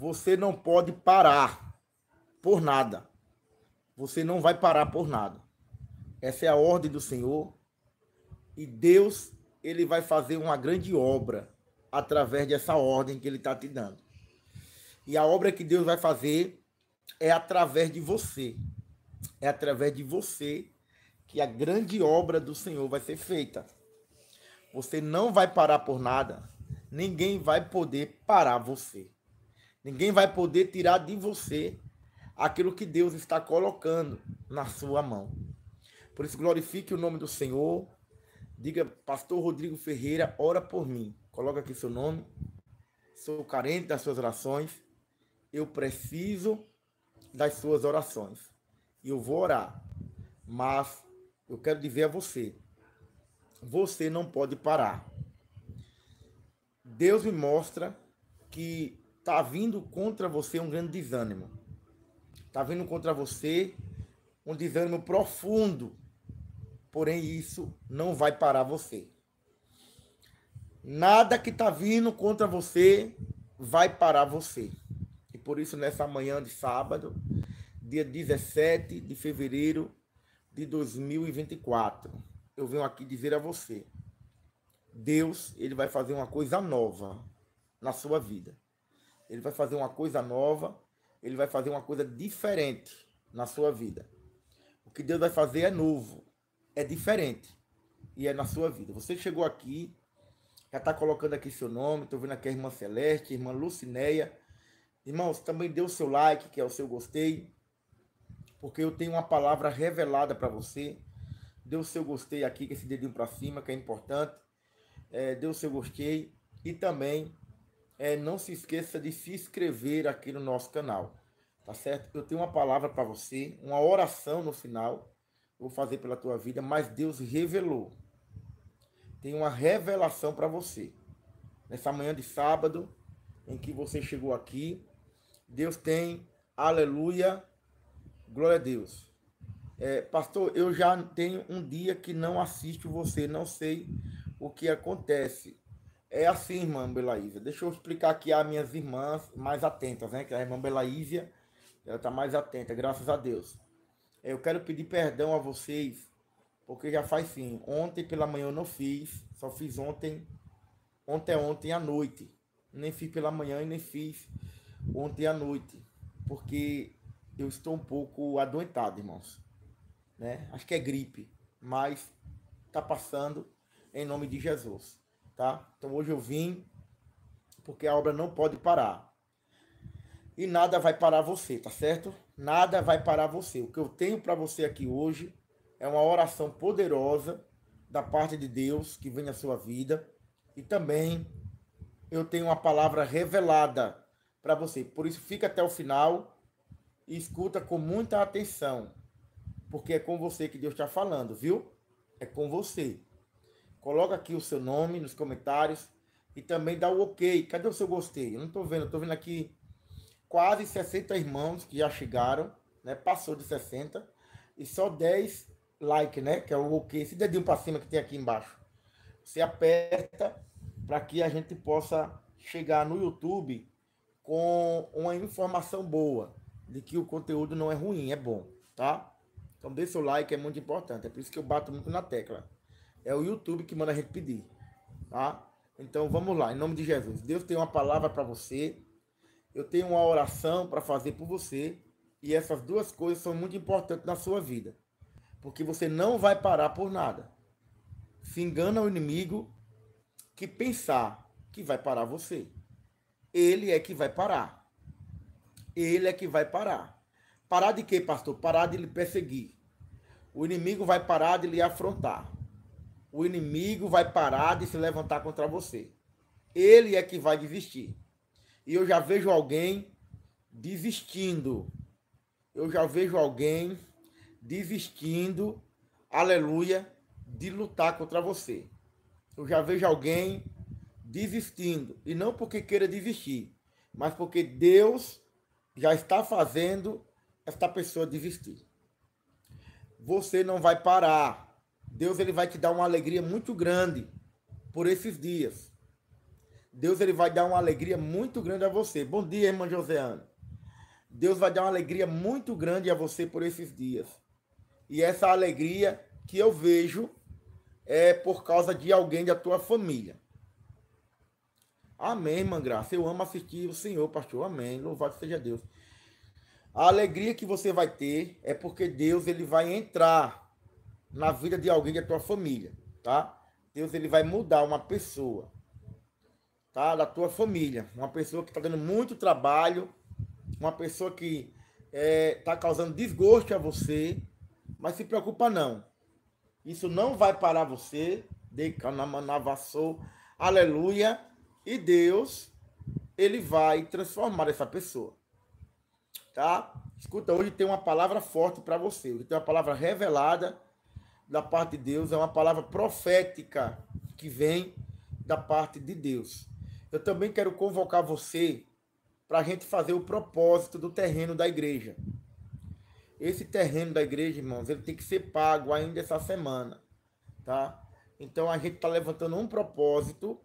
você não pode parar por nada. Você não vai parar por nada. Essa é a ordem do Senhor. E Deus, ele vai fazer uma grande obra através dessa ordem que ele está te dando. E a obra que Deus vai fazer é através de você. É através de você que a grande obra do Senhor vai ser feita. Você não vai parar por nada. Ninguém vai poder parar você. Ninguém vai poder tirar de você aquilo que Deus está colocando na sua mão. Por isso, glorifique o nome do Senhor. Diga, Pastor Rodrigo Ferreira, ora por mim. Coloca aqui seu nome. Sou carente das suas orações. Eu preciso das suas orações. E eu vou orar. Mas eu quero dizer a você: você não pode parar. Deus me mostra que tá vindo contra você um grande desânimo. Tá vindo contra você um desânimo profundo. Porém, isso não vai parar você. Nada que tá vindo contra você vai parar você. E por isso, nessa manhã de sábado, dia 17 de fevereiro de 2024, eu venho aqui dizer a você: Deus, ele vai fazer uma coisa nova na sua vida ele vai fazer uma coisa nova, ele vai fazer uma coisa diferente na sua vida. O que Deus vai fazer é novo, é diferente e é na sua vida. Você chegou aqui, já está colocando aqui seu nome, estou vendo aqui a irmã Celeste, a irmã Lucinéia. Irmãos, também dê o seu like, que é o seu gostei, porque eu tenho uma palavra revelada para você. Dê o seu gostei aqui, que é esse dedinho para cima, que é importante. É, dê o seu gostei e também é, não se esqueça de se inscrever aqui no nosso canal, tá certo? Eu tenho uma palavra para você, uma oração no final, vou fazer pela tua vida, mas Deus revelou. Tem uma revelação para você. Nessa manhã de sábado, em que você chegou aqui, Deus tem, aleluia, glória a Deus. É, pastor, eu já tenho um dia que não assisto você, não sei o que acontece. É assim, irmã Belaísa. Deixa eu explicar aqui as minhas irmãs mais atentas, né? Que é a irmã Belaísa, ela está mais atenta, graças a Deus. Eu quero pedir perdão a vocês, porque já faz sim. Ontem pela manhã eu não fiz, só fiz ontem, ontem ontem à noite. Nem fiz pela manhã e nem fiz ontem à noite, porque eu estou um pouco adoentado, irmãos. Né? Acho que é gripe, mas tá passando em nome de Jesus tá? Então hoje eu vim porque a obra não pode parar. E nada vai parar você, tá certo? Nada vai parar você. O que eu tenho para você aqui hoje é uma oração poderosa da parte de Deus que vem na sua vida e também eu tenho uma palavra revelada para você. Por isso fica até o final e escuta com muita atenção, porque é com você que Deus está falando, viu? É com você. Coloca aqui o seu nome nos comentários e também dá o ok. Cadê o seu gostei? Eu não estou vendo, estou vendo aqui quase 60 irmãos que já chegaram, né? Passou de 60 e só 10 like, né? Que é o ok, esse dedinho para cima que tem aqui embaixo. Você aperta para que a gente possa chegar no YouTube com uma informação boa de que o conteúdo não é ruim, é bom, tá? Então dê seu like, é muito importante. É por isso que eu bato muito na tecla. É o YouTube que manda a gente pedir. Tá? Então vamos lá, em nome de Jesus. Deus tem uma palavra para você. Eu tenho uma oração para fazer por você. E essas duas coisas são muito importantes na sua vida. Porque você não vai parar por nada. Se engana o inimigo que pensar que vai parar você. Ele é que vai parar. Ele é que vai parar. Parar de quê, pastor? Parar de lhe perseguir. O inimigo vai parar de lhe afrontar o inimigo vai parar de se levantar contra você. Ele é que vai desistir. E eu já vejo alguém desistindo. Eu já vejo alguém desistindo, aleluia, de lutar contra você. Eu já vejo alguém desistindo. E não porque queira desistir, mas porque Deus já está fazendo esta pessoa desistir. Você não vai parar Deus ele vai te dar uma alegria muito grande por esses dias. Deus ele vai dar uma alegria muito grande a você. Bom dia, irmã Joseana. Deus vai dar uma alegria muito grande a você por esses dias. E essa alegria que eu vejo é por causa de alguém da tua família. Amém, irmã Graça. Eu amo assistir o Senhor, pastor. Amém. Louvado seja Deus. A alegria que você vai ter é porque Deus ele vai entrar na vida de alguém da tua família, tá? Deus ele vai mudar uma pessoa, tá? Da tua família, uma pessoa que está dando muito trabalho, uma pessoa que está é, tá causando desgosto a você, mas se preocupa não. Isso não vai parar você. Decanamanavassou. Aleluia. E Deus, ele vai transformar essa pessoa. Tá? Escuta, hoje tem uma palavra forte para você. Hoje tem uma palavra revelada da parte de Deus, é uma palavra profética que vem da parte de Deus. Eu também quero convocar você para a gente fazer o propósito do terreno da igreja. Esse terreno da igreja, irmãos, ele tem que ser pago ainda essa semana, tá? Então a gente está levantando um propósito,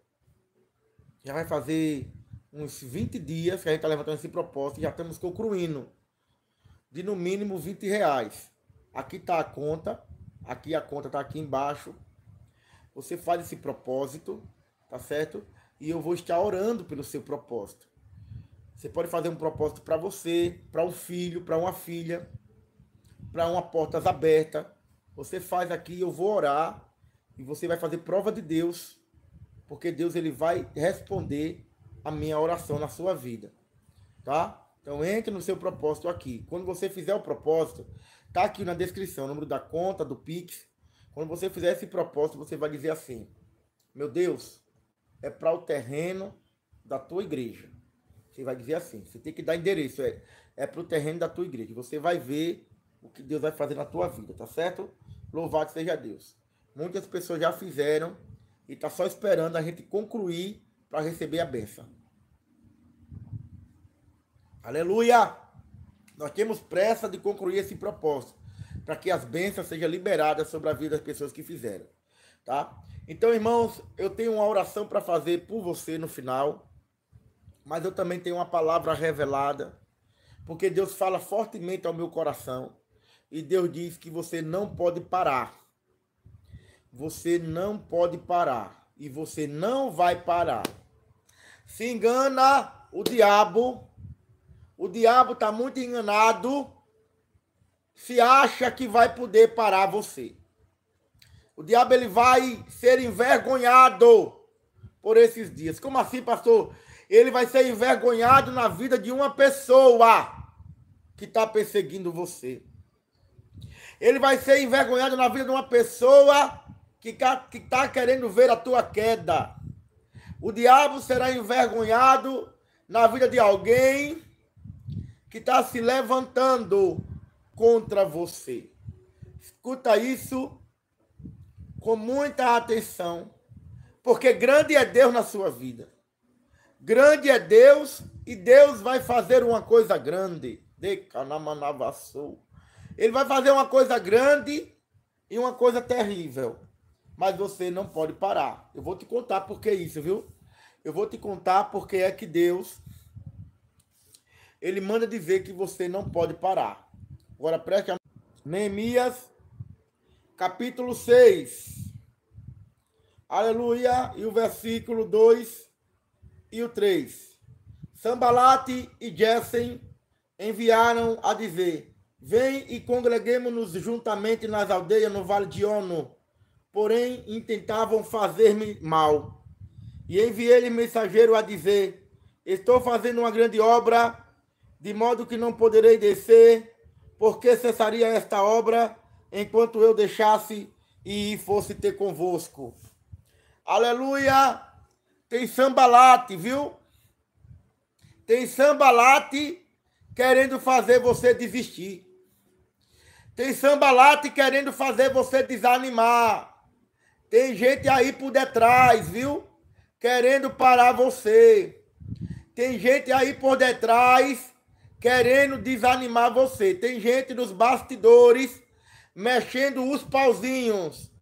já vai fazer uns 20 dias que a gente está levantando esse propósito, já estamos concluindo de no mínimo 20 reais. Aqui está a conta, Aqui a conta está aqui embaixo. Você faz esse propósito, tá certo? E eu vou estar orando pelo seu propósito. Você pode fazer um propósito para você, para um filho, para uma filha, para uma portas aberta. Você faz aqui, eu vou orar e você vai fazer prova de Deus, porque Deus ele vai responder a minha oração na sua vida, tá? Então entre no seu propósito aqui. Quando você fizer o propósito, Tá aqui na descrição o número da conta, do Pix. Quando você fizer esse propósito, você vai dizer assim: Meu Deus, é para o terreno da tua igreja. Você vai dizer assim: Você tem que dar endereço, é, é para o terreno da tua igreja. Você vai ver o que Deus vai fazer na tua vida, tá certo? Louvado seja Deus. Muitas pessoas já fizeram e tá só esperando a gente concluir para receber a benção. Aleluia! Nós temos pressa de concluir esse propósito, para que as bênçãos sejam liberadas sobre a vida das pessoas que fizeram, tá? Então, irmãos, eu tenho uma oração para fazer por você no final, mas eu também tenho uma palavra revelada, porque Deus fala fortemente ao meu coração e Deus diz que você não pode parar. Você não pode parar e você não vai parar. Se engana o diabo o diabo está muito enganado se acha que vai poder parar você. O diabo ele vai ser envergonhado por esses dias. Como assim, pastor? Ele vai ser envergonhado na vida de uma pessoa que está perseguindo você. Ele vai ser envergonhado na vida de uma pessoa que está querendo ver a tua queda. O diabo será envergonhado na vida de alguém que está se levantando contra você. Escuta isso com muita atenção, porque grande é Deus na sua vida. Grande é Deus e Deus vai fazer uma coisa grande. De Ele vai fazer uma coisa grande e uma coisa terrível. Mas você não pode parar. Eu vou te contar por que isso, viu? Eu vou te contar porque é que Deus ele manda dizer que você não pode parar. Agora preste a... Neemias, capítulo 6. Aleluia. E o versículo 2 e o 3. Sambalate e Jessen enviaram a dizer: Vem e congreguemos-nos juntamente nas aldeias no vale de Ono. Porém, intentavam fazer-me mal. E enviei-lhe mensageiro a dizer: Estou fazendo uma grande obra de modo que não poderei descer, porque cessaria esta obra enquanto eu deixasse e fosse ter convosco. Aleluia! Tem sambalate, viu? Tem sambalate querendo fazer você desistir. Tem sambalate querendo fazer você desanimar. Tem gente aí por detrás, viu? Querendo parar você. Tem gente aí por detrás querendo desanimar você. Tem gente nos bastidores mexendo os pauzinhos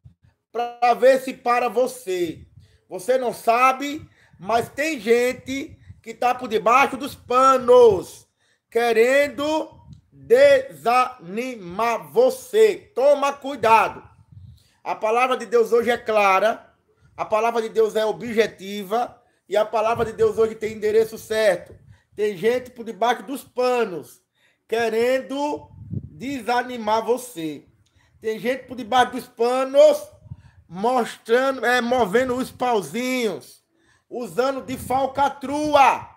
para ver se para você. Você não sabe, mas tem gente que está por debaixo dos panos querendo desanimar você. Toma cuidado. A palavra de Deus hoje é clara, a palavra de Deus é objetiva e a palavra de Deus hoje tem endereço certo. Tem gente por debaixo dos panos querendo desanimar você. Tem gente por debaixo dos panos mostrando, é, movendo os pauzinhos, usando de falcatrua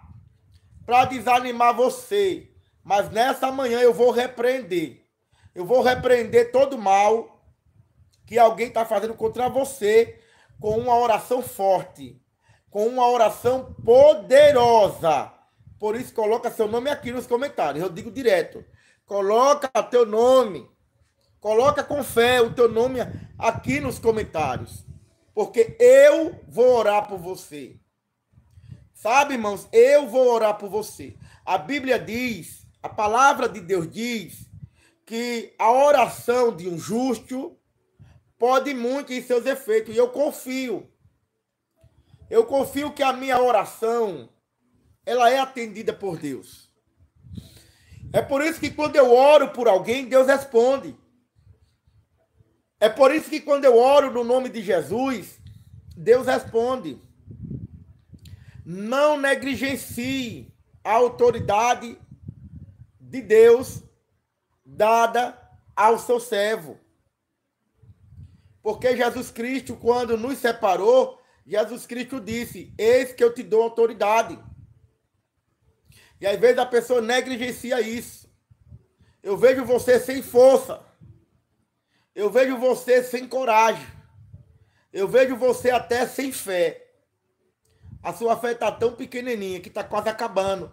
para desanimar você. Mas nessa manhã eu vou repreender. Eu vou repreender todo mal que alguém está fazendo contra você com uma oração forte, com uma oração poderosa. Por isso, coloca seu nome aqui nos comentários. Eu digo direto. Coloca teu nome. Coloca com fé o teu nome aqui nos comentários. Porque eu vou orar por você. Sabe, irmãos? Eu vou orar por você. A Bíblia diz, a palavra de Deus diz, que a oração de um justo pode muito em seus efeitos. E eu confio. Eu confio que a minha oração ela é atendida por Deus. É por isso que quando eu oro por alguém, Deus responde. É por isso que quando eu oro no nome de Jesus, Deus responde. Não negligencie a autoridade de Deus dada ao seu servo. Porque Jesus Cristo, quando nos separou, Jesus Cristo disse: Eis que eu te dou autoridade e às vezes a pessoa negligencia isso. Eu vejo você sem força. Eu vejo você sem coragem. Eu vejo você até sem fé. A sua fé está tão pequenininha que está quase acabando.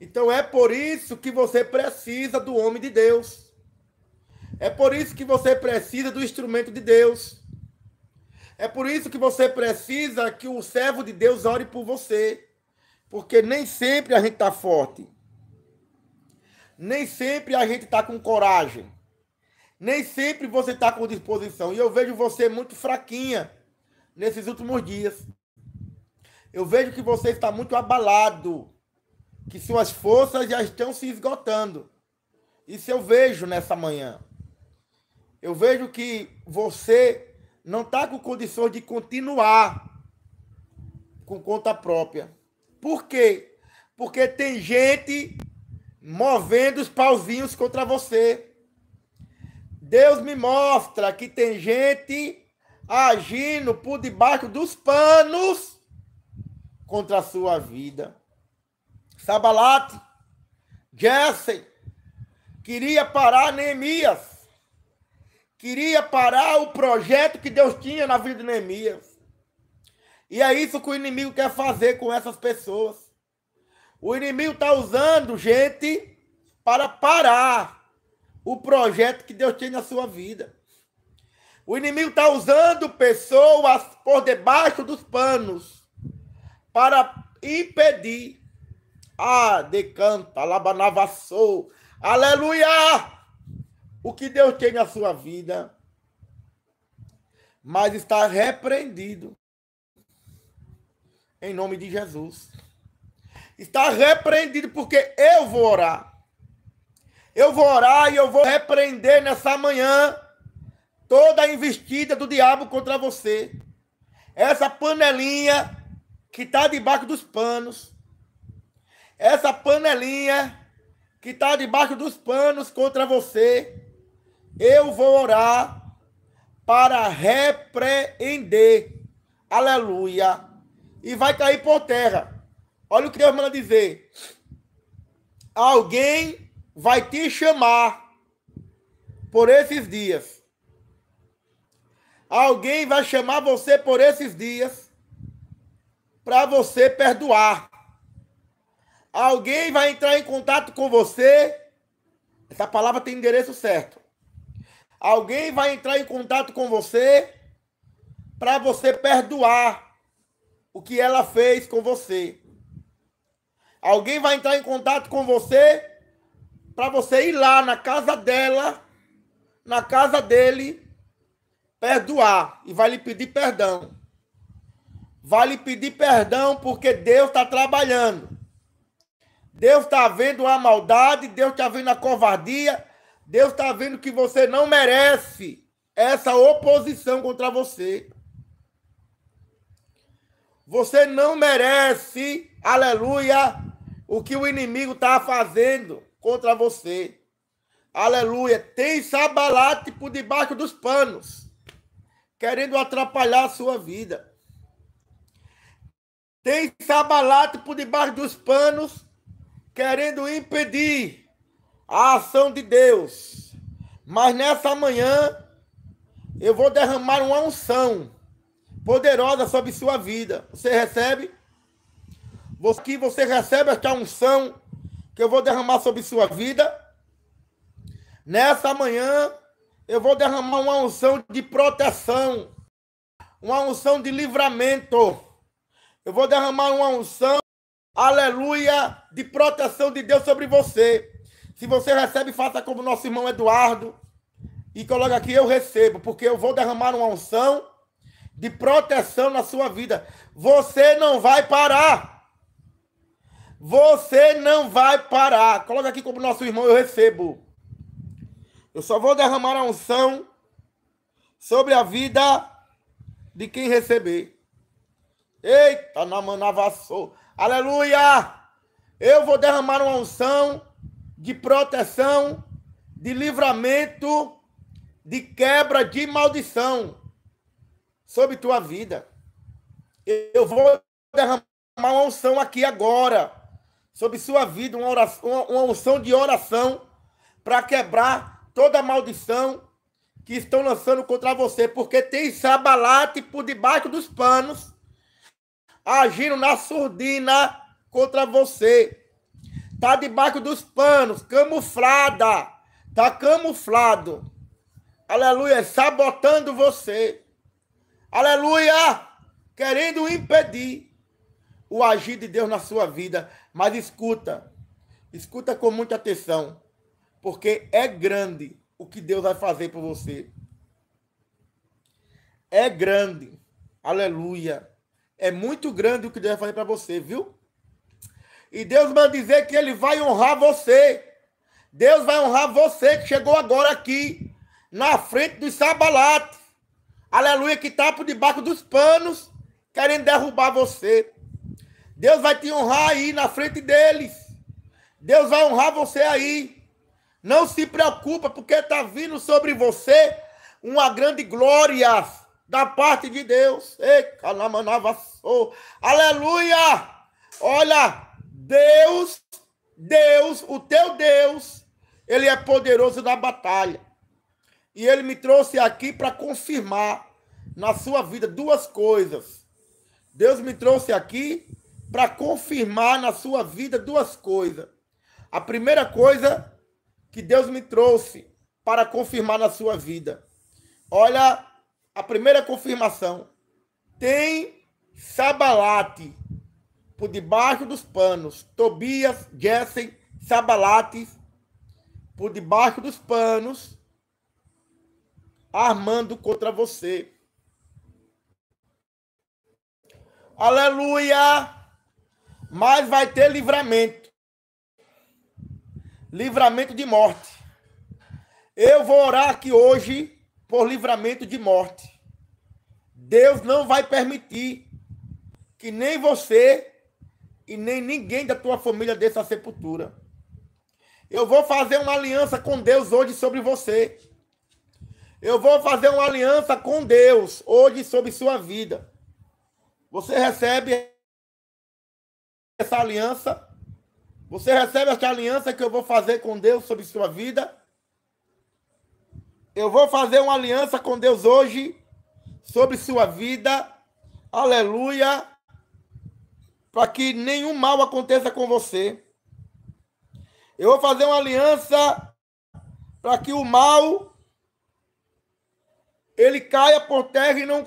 Então é por isso que você precisa do homem de Deus. É por isso que você precisa do instrumento de Deus. É por isso que você precisa que o servo de Deus ore por você. Porque nem sempre a gente está forte. Nem sempre a gente está com coragem. Nem sempre você está com disposição. E eu vejo você muito fraquinha nesses últimos dias. Eu vejo que você está muito abalado. Que suas forças já estão se esgotando. Isso eu vejo nessa manhã. Eu vejo que você não está com condições de continuar com conta própria. Por quê? Porque tem gente movendo os pauzinhos contra você. Deus me mostra que tem gente agindo por debaixo dos panos contra a sua vida. Sabalate, Jesse, queria parar Neemias, queria parar o projeto que Deus tinha na vida de Neemias. E é isso que o inimigo quer fazer com essas pessoas. O inimigo está usando gente para parar o projeto que Deus tem na sua vida. O inimigo está usando pessoas por debaixo dos panos para impedir. Ah, decanta, labanavassou. Aleluia! O que Deus tem na sua vida, mas está repreendido em nome de Jesus. Está repreendido porque eu vou orar. Eu vou orar e eu vou repreender nessa manhã toda a investida do diabo contra você. Essa panelinha que está debaixo dos panos. Essa panelinha que está debaixo dos panos contra você. Eu vou orar para repreender. Aleluia e vai cair por terra. Olha o que Deus manda dizer. Alguém vai te chamar por esses dias. Alguém vai chamar você por esses dias para você perdoar. Alguém vai entrar em contato com você. Essa palavra tem endereço certo. Alguém vai entrar em contato com você para você perdoar o que ela fez com você. Alguém vai entrar em contato com você para você ir lá na casa dela, na casa dele, perdoar e vai lhe pedir perdão. Vai lhe pedir perdão porque Deus está trabalhando. Deus está vendo a maldade, Deus está vendo a covardia, Deus está vendo que você não merece essa oposição contra você. Você não merece, aleluia, o que o inimigo está fazendo contra você. Aleluia. Tem sabalate por debaixo dos panos, querendo atrapalhar a sua vida. Tem sabalate por debaixo dos panos, querendo impedir a ação de Deus. Mas nessa manhã, eu vou derramar uma unção poderosa sobre sua vida. Você recebe? Que você recebe esta unção que eu vou derramar sobre sua vida. Nessa manhã, eu vou derramar uma unção de proteção, uma unção de livramento. Eu vou derramar uma unção, aleluia, de proteção de Deus sobre você. Se você recebe, faça como nosso irmão Eduardo e coloca aqui: eu recebo, porque eu vou derramar uma unção de proteção na sua vida. Você não vai parar. Você não vai parar. Coloca aqui como nosso irmão, eu recebo. Eu só vou derramar a unção sobre a vida de quem receber. Eita, na manavassou. Aleluia! Eu vou derramar uma unção de proteção, de livramento, de quebra de maldição sobre tua vida. Eu vou derramar uma unção aqui agora sobre sua vida, uma, oração, uma unção de oração para quebrar toda maldição que estão lançando contra você, porque tem sabalate por debaixo dos panos agindo na surdina contra você. Tá debaixo dos panos, camuflada, tá camuflado. Aleluia, sabotando você aleluia, querendo impedir o agir de Deus na sua vida. Mas escuta, escuta com muita atenção, porque é grande o que Deus vai fazer por você. É grande, aleluia. É muito grande o que Deus vai fazer para você, viu? E Deus vai dizer que Ele vai honrar você. Deus vai honrar você que chegou agora aqui, na frente dos sabalates aleluia, que está por debaixo dos panos, querendo derrubar você. Deus vai te honrar aí na frente deles. Deus vai honrar você aí. Não se preocupa, porque está vindo sobre você uma grande glória da parte de Deus. Ei, aleluia! Olha, Deus, Deus, o teu Deus, ele é poderoso na batalha. E ele me trouxe aqui para confirmar na sua vida duas coisas. Deus me trouxe aqui para confirmar na sua vida duas coisas. A primeira coisa que Deus me trouxe para confirmar na sua vida. Olha a primeira confirmação. Tem Sabalate por debaixo dos panos. Tobias, Jessen, Sabalate por debaixo dos panos armando contra você. Aleluia! Mas vai ter livramento. Livramento de morte. Eu vou orar aqui hoje por livramento de morte. Deus não vai permitir que nem você e nem ninguém da tua família desça à sepultura. Eu vou fazer uma aliança com Deus hoje sobre você. Eu vou fazer uma aliança com Deus hoje sobre sua vida. Você recebe essa aliança. Você recebe essa aliança que eu vou fazer com Deus sobre sua vida. Eu vou fazer uma aliança com Deus hoje sobre sua vida. Aleluia. Para que nenhum mal aconteça com você. Eu vou fazer uma aliança para que o mal ele caia por terra e não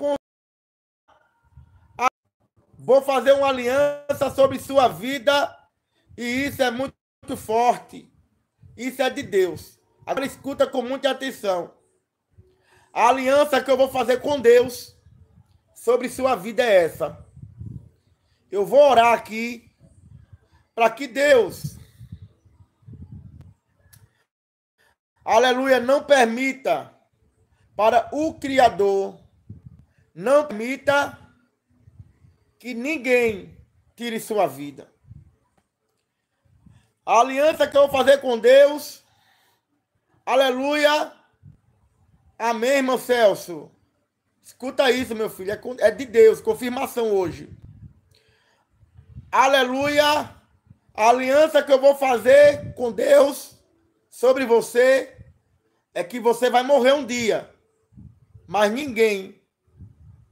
Vou fazer uma aliança sobre sua vida e isso é muito forte. Isso é de Deus. Agora escuta com muita atenção. A aliança que eu vou fazer com Deus sobre sua vida é essa. Eu vou orar aqui para que Deus, aleluia, não permita para o Criador, não permita que ninguém tire sua vida. A aliança que eu vou fazer com Deus, aleluia, amém, irmão Celso. Escuta isso, meu filho, é, é de Deus, confirmação hoje. Aleluia, a aliança que eu vou fazer com Deus sobre você é que você vai morrer um dia, mas ninguém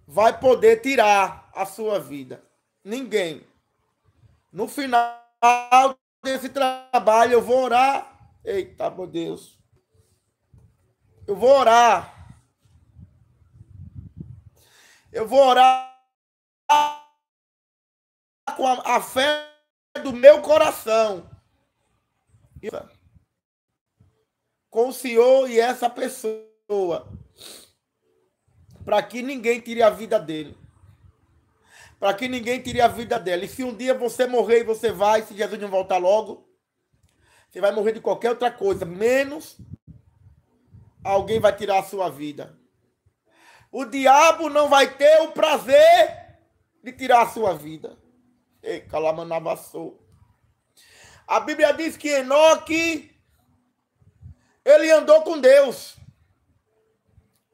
vai poder tirar a sua vida. Ninguém. No final desse trabalho, eu vou orar. Eita, meu Deus. Eu vou orar. Eu vou orar com a, a fé do meu coração. Com o Senhor e essa pessoa. Para que ninguém tire a vida dele para que ninguém tire a vida dela. E se um dia você morrer e você vai, se Jesus não voltar logo, você vai morrer de qualquer outra coisa, menos alguém vai tirar a sua vida. O diabo não vai ter o prazer de tirar a sua vida. Ei, calamanavassou. A Bíblia diz que Enoque ele andou com Deus.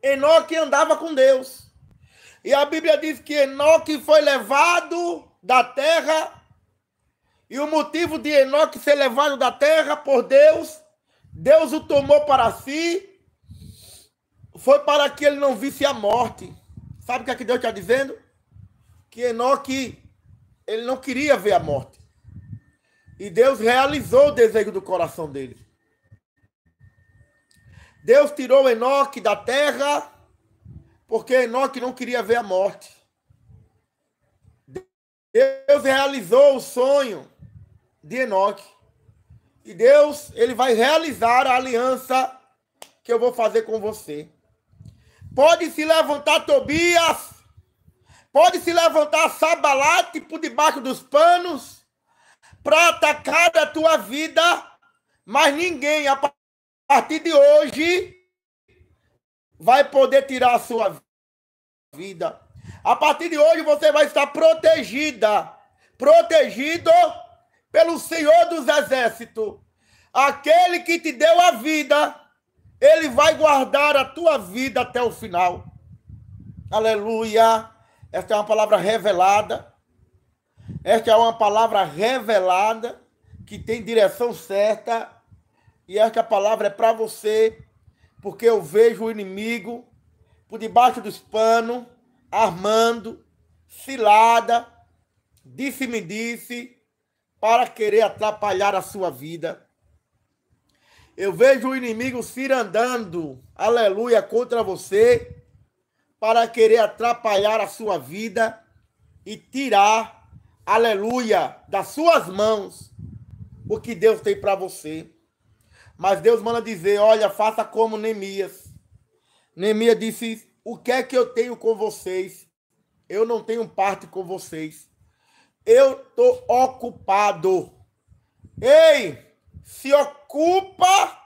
Enoque andava com Deus. E a Bíblia diz que Enoque foi levado da terra. E o motivo de Enoque ser levado da terra por Deus, Deus o tomou para si, foi para que ele não visse a morte. Sabe o que, é que Deus está dizendo? Que Enoque, ele não queria ver a morte. E Deus realizou o desejo do coração dele. Deus tirou Enoque da terra porque Enoque não queria ver a morte. Deus realizou o sonho de Enoque. E Deus, ele vai realizar a aliança que eu vou fazer com você. Pode se levantar Tobias, pode se levantar Sabalate por debaixo dos panos para atacar a tua vida, mas ninguém a partir de hoje vai poder tirar a sua vida. A partir de hoje você vai estar protegida, protegido pelo Senhor dos Exércitos. Aquele que te deu a vida, ele vai guardar a tua vida até o final. Aleluia! Esta é uma palavra revelada. Esta é uma palavra revelada que tem direção certa. E esta palavra é para você porque eu vejo o inimigo por debaixo dos panos, armando, cilada, disse-me disse, para querer atrapalhar a sua vida. Eu vejo o inimigo cirandando, aleluia, contra você, para querer atrapalhar a sua vida e tirar, aleluia, das suas mãos o que Deus tem para você. Mas Deus manda dizer: olha, faça como Neemias. Neemias disse: O que é que eu tenho com vocês? Eu não tenho parte com vocês. Eu estou ocupado. Ei, se ocupa,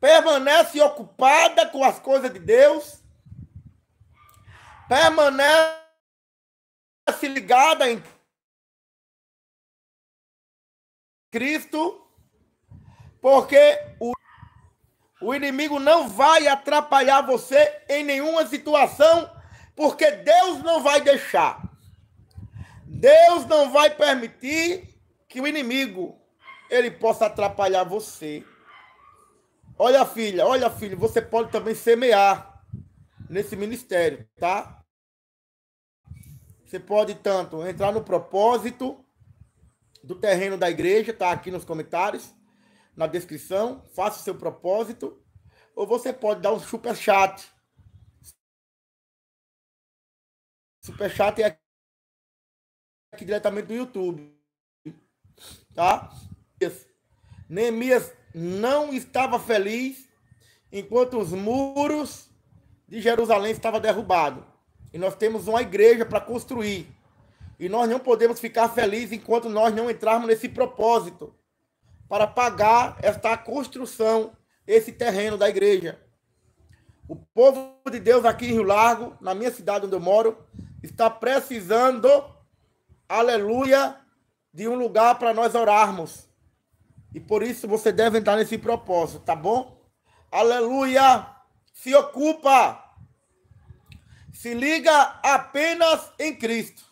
permanece ocupada com as coisas de Deus, permanece ligada em Cristo porque o, o inimigo não vai atrapalhar você em nenhuma situação, porque Deus não vai deixar. Deus não vai permitir que o inimigo ele possa atrapalhar você. Olha, filha, olha, filho, você pode também semear nesse ministério, tá? Você pode tanto entrar no propósito do terreno da igreja, tá aqui nos comentários na descrição, faça o seu propósito, ou você pode dar um super chat. Super chat é aqui diretamente do YouTube, tá? Neemias não estava feliz enquanto os muros de Jerusalém estavam derrubados. E nós temos uma igreja para construir. E nós não podemos ficar felizes enquanto nós não entrarmos nesse propósito para pagar esta construção, esse terreno da igreja. O povo de Deus aqui em Rio Largo, na minha cidade onde eu moro, está precisando, aleluia, de um lugar para nós orarmos. E por isso você deve entrar nesse propósito, tá bom? Aleluia! Se ocupa! Se liga apenas em Cristo.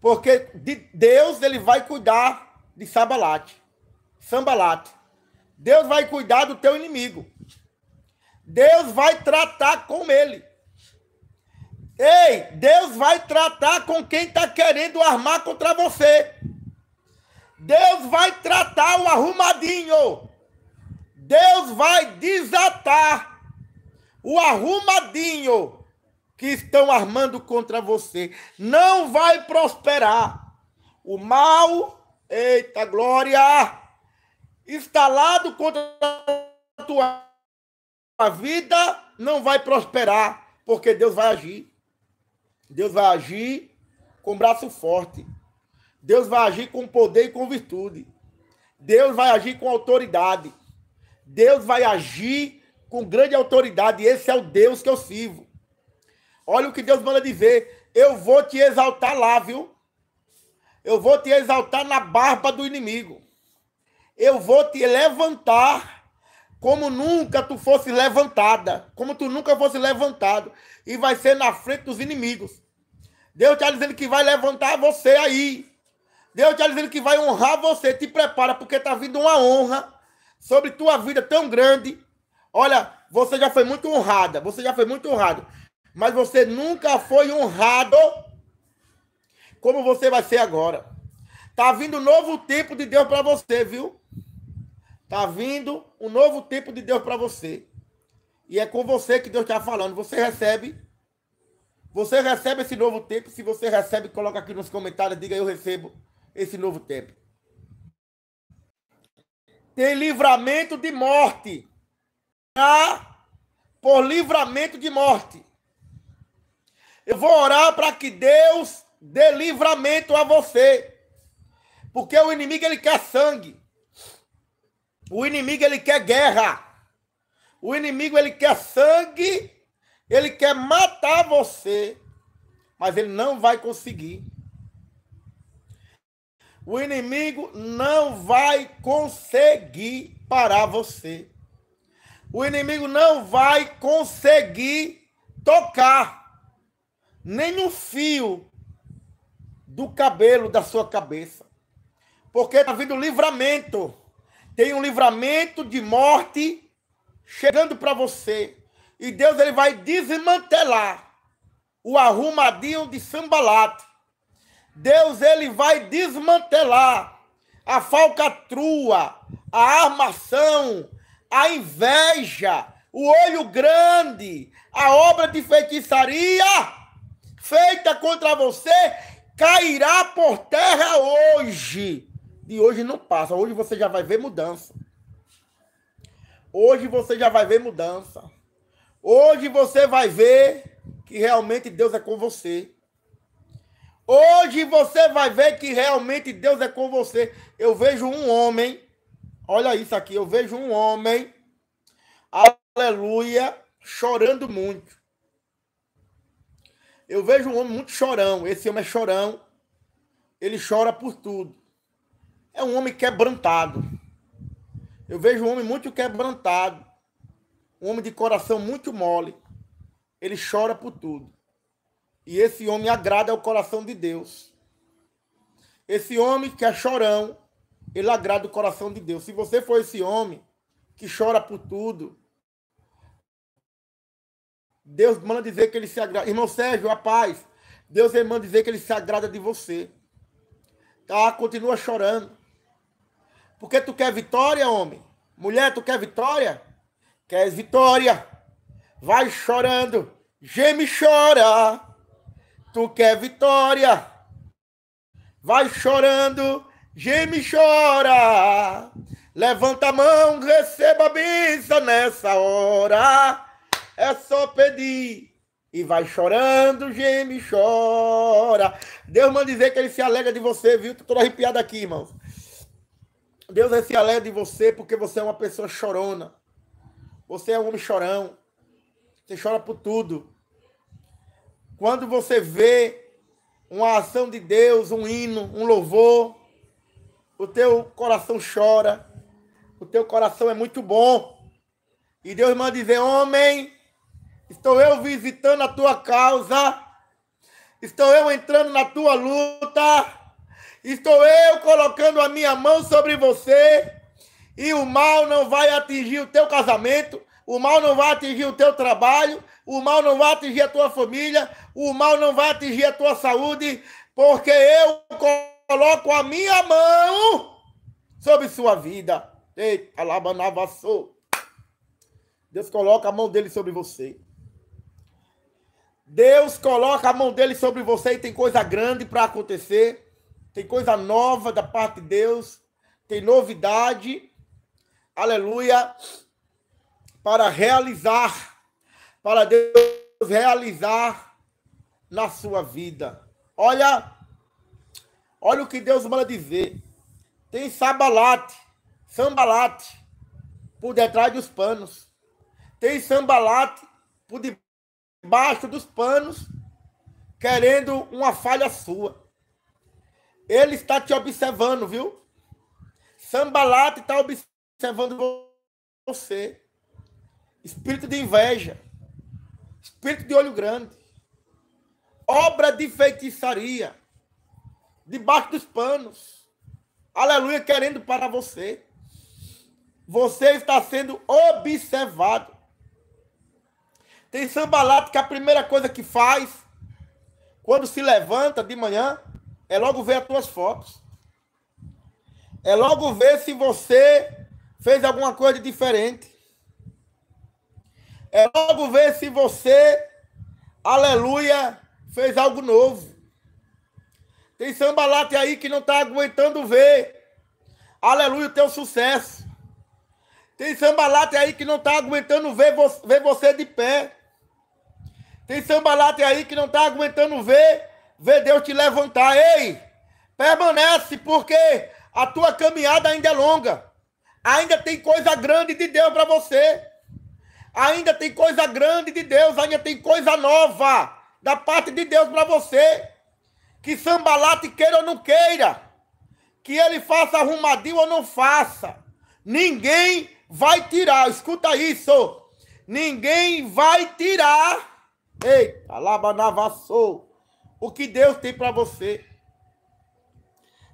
Porque de Deus ele vai cuidar de Sabalate. Sambalato. Deus vai cuidar do teu inimigo. Deus vai tratar com ele. Ei, Deus vai tratar com quem está querendo armar contra você. Deus vai tratar o arrumadinho. Deus vai desatar o arrumadinho que estão armando contra você. Não vai prosperar. O mal, eita glória! instalado contra a tua vida, não vai prosperar, porque Deus vai agir. Deus vai agir com braço forte. Deus vai agir com poder e com virtude. Deus vai agir com autoridade. Deus vai agir com grande autoridade. Esse é o Deus que eu sirvo. Olha o que Deus manda dizer. Eu vou te exaltar lá, viu? Eu vou te exaltar na barba do inimigo eu vou te levantar como nunca tu fosse levantada, como tu nunca fosse levantado, e vai ser na frente dos inimigos. Deus está dizendo que vai levantar você aí. Deus está dizendo que vai honrar você. Te prepara, porque está vindo uma honra sobre tua vida tão grande. Olha, você já foi muito honrada, você já foi muito honrado, mas você nunca foi honrado como você vai ser agora. Tá vindo um novo tempo de Deus para você, viu? Tá vindo um novo tempo de Deus para você. E é com você que Deus está falando. Você recebe. Você recebe esse novo tempo. Se você recebe, coloca aqui nos comentários. Diga eu recebo esse novo tempo. Tem livramento de morte. Orar tá? por livramento de morte. Eu vou orar para que Deus dê livramento a você. Porque o inimigo ele quer sangue. O inimigo ele quer guerra. O inimigo ele quer sangue. Ele quer matar você. Mas ele não vai conseguir. O inimigo não vai conseguir parar você. O inimigo não vai conseguir tocar nem um fio do cabelo da sua cabeça. Porque está vindo livramento. Tem um livramento de morte chegando para você. E Deus ele vai desmantelar o arrumadinho de sambalate Deus ele vai desmantelar a falcatrua, a armação, a inveja, o olho grande, a obra de feitiçaria feita contra você cairá por terra hoje de hoje não passa. Hoje você já vai ver mudança. Hoje você já vai ver mudança. Hoje você vai ver que realmente Deus é com você. Hoje você vai ver que realmente Deus é com você. Eu vejo um homem. Olha isso aqui. Eu vejo um homem. Aleluia. Chorando muito. Eu vejo um homem muito chorão. Esse homem é chorão. Ele chora por tudo é um homem quebrantado. Eu vejo um homem muito quebrantado, um homem de coração muito mole. Ele chora por tudo. E esse homem agrada ao coração de Deus. Esse homem que é chorão, ele agrada o coração de Deus. Se você for esse homem que chora por tudo, Deus manda dizer que ele se agrada. Irmão Sérgio, a paz. Deus manda dizer que ele se agrada de você. Tá? Continua chorando. Porque tu quer vitória, homem? Mulher, tu quer vitória? Queres vitória? Vai chorando, geme chora. Tu quer vitória? Vai chorando, geme chora. Levanta a mão, receba a bênção nessa hora. É só pedir. E vai chorando, geme chora. Deus manda dizer que ele se alegra de você, viu? Tô todo arrepiado aqui, irmão. Deus se alegra de você porque você é uma pessoa chorona. Você é um homem chorão. Você chora por tudo. Quando você vê uma ação de Deus, um hino, um louvor, o teu coração chora. O teu coração é muito bom. E Deus manda dizer: Homem, estou eu visitando a tua causa. Estou eu entrando na tua luta Estou eu colocando a minha mão sobre você e o mal não vai atingir o teu casamento, o mal não vai atingir o teu trabalho, o mal não vai atingir a tua família, o mal não vai atingir a tua saúde, porque eu coloco a minha mão sobre sua vida. Eita, labanavassou. Deus coloca a mão dele sobre você. Deus coloca a mão dele sobre você e tem coisa grande para acontecer tem coisa nova da parte de Deus, tem novidade, aleluia, para realizar, para Deus realizar na sua vida. Olha, olha o que Deus manda dizer. Tem sabalate, sambalate por detrás dos panos. Tem sambalate por debaixo dos panos, querendo uma falha sua. Ele está te observando, viu? Sambalate está observando você. Espírito de inveja. Espírito de olho grande. Obra de feitiçaria. Debaixo dos panos. Aleluia, querendo para você. Você está sendo observado. Tem Sambalate que é a primeira coisa que faz quando se levanta de manhã é logo ver as tuas fotos. É logo ver se você fez alguma coisa diferente. É logo ver se você, aleluia, fez algo novo. Tem sambalate aí que não está aguentando ver, aleluia, o teu sucesso. Tem sambalate aí que não está aguentando ver, vo ver você de pé. Tem sambalate aí que não está aguentando ver ver Deus te levantar. Ei, permanece, porque a tua caminhada ainda é longa. Ainda tem coisa grande de Deus para você. Ainda tem coisa grande de Deus, ainda tem coisa nova da parte de Deus para você. Que Sambalate queira ou não queira, que ele faça arrumadinho ou não faça, ninguém vai tirar. Escuta isso. Ninguém vai tirar. ei! Alaba na vassoura o que Deus tem para você.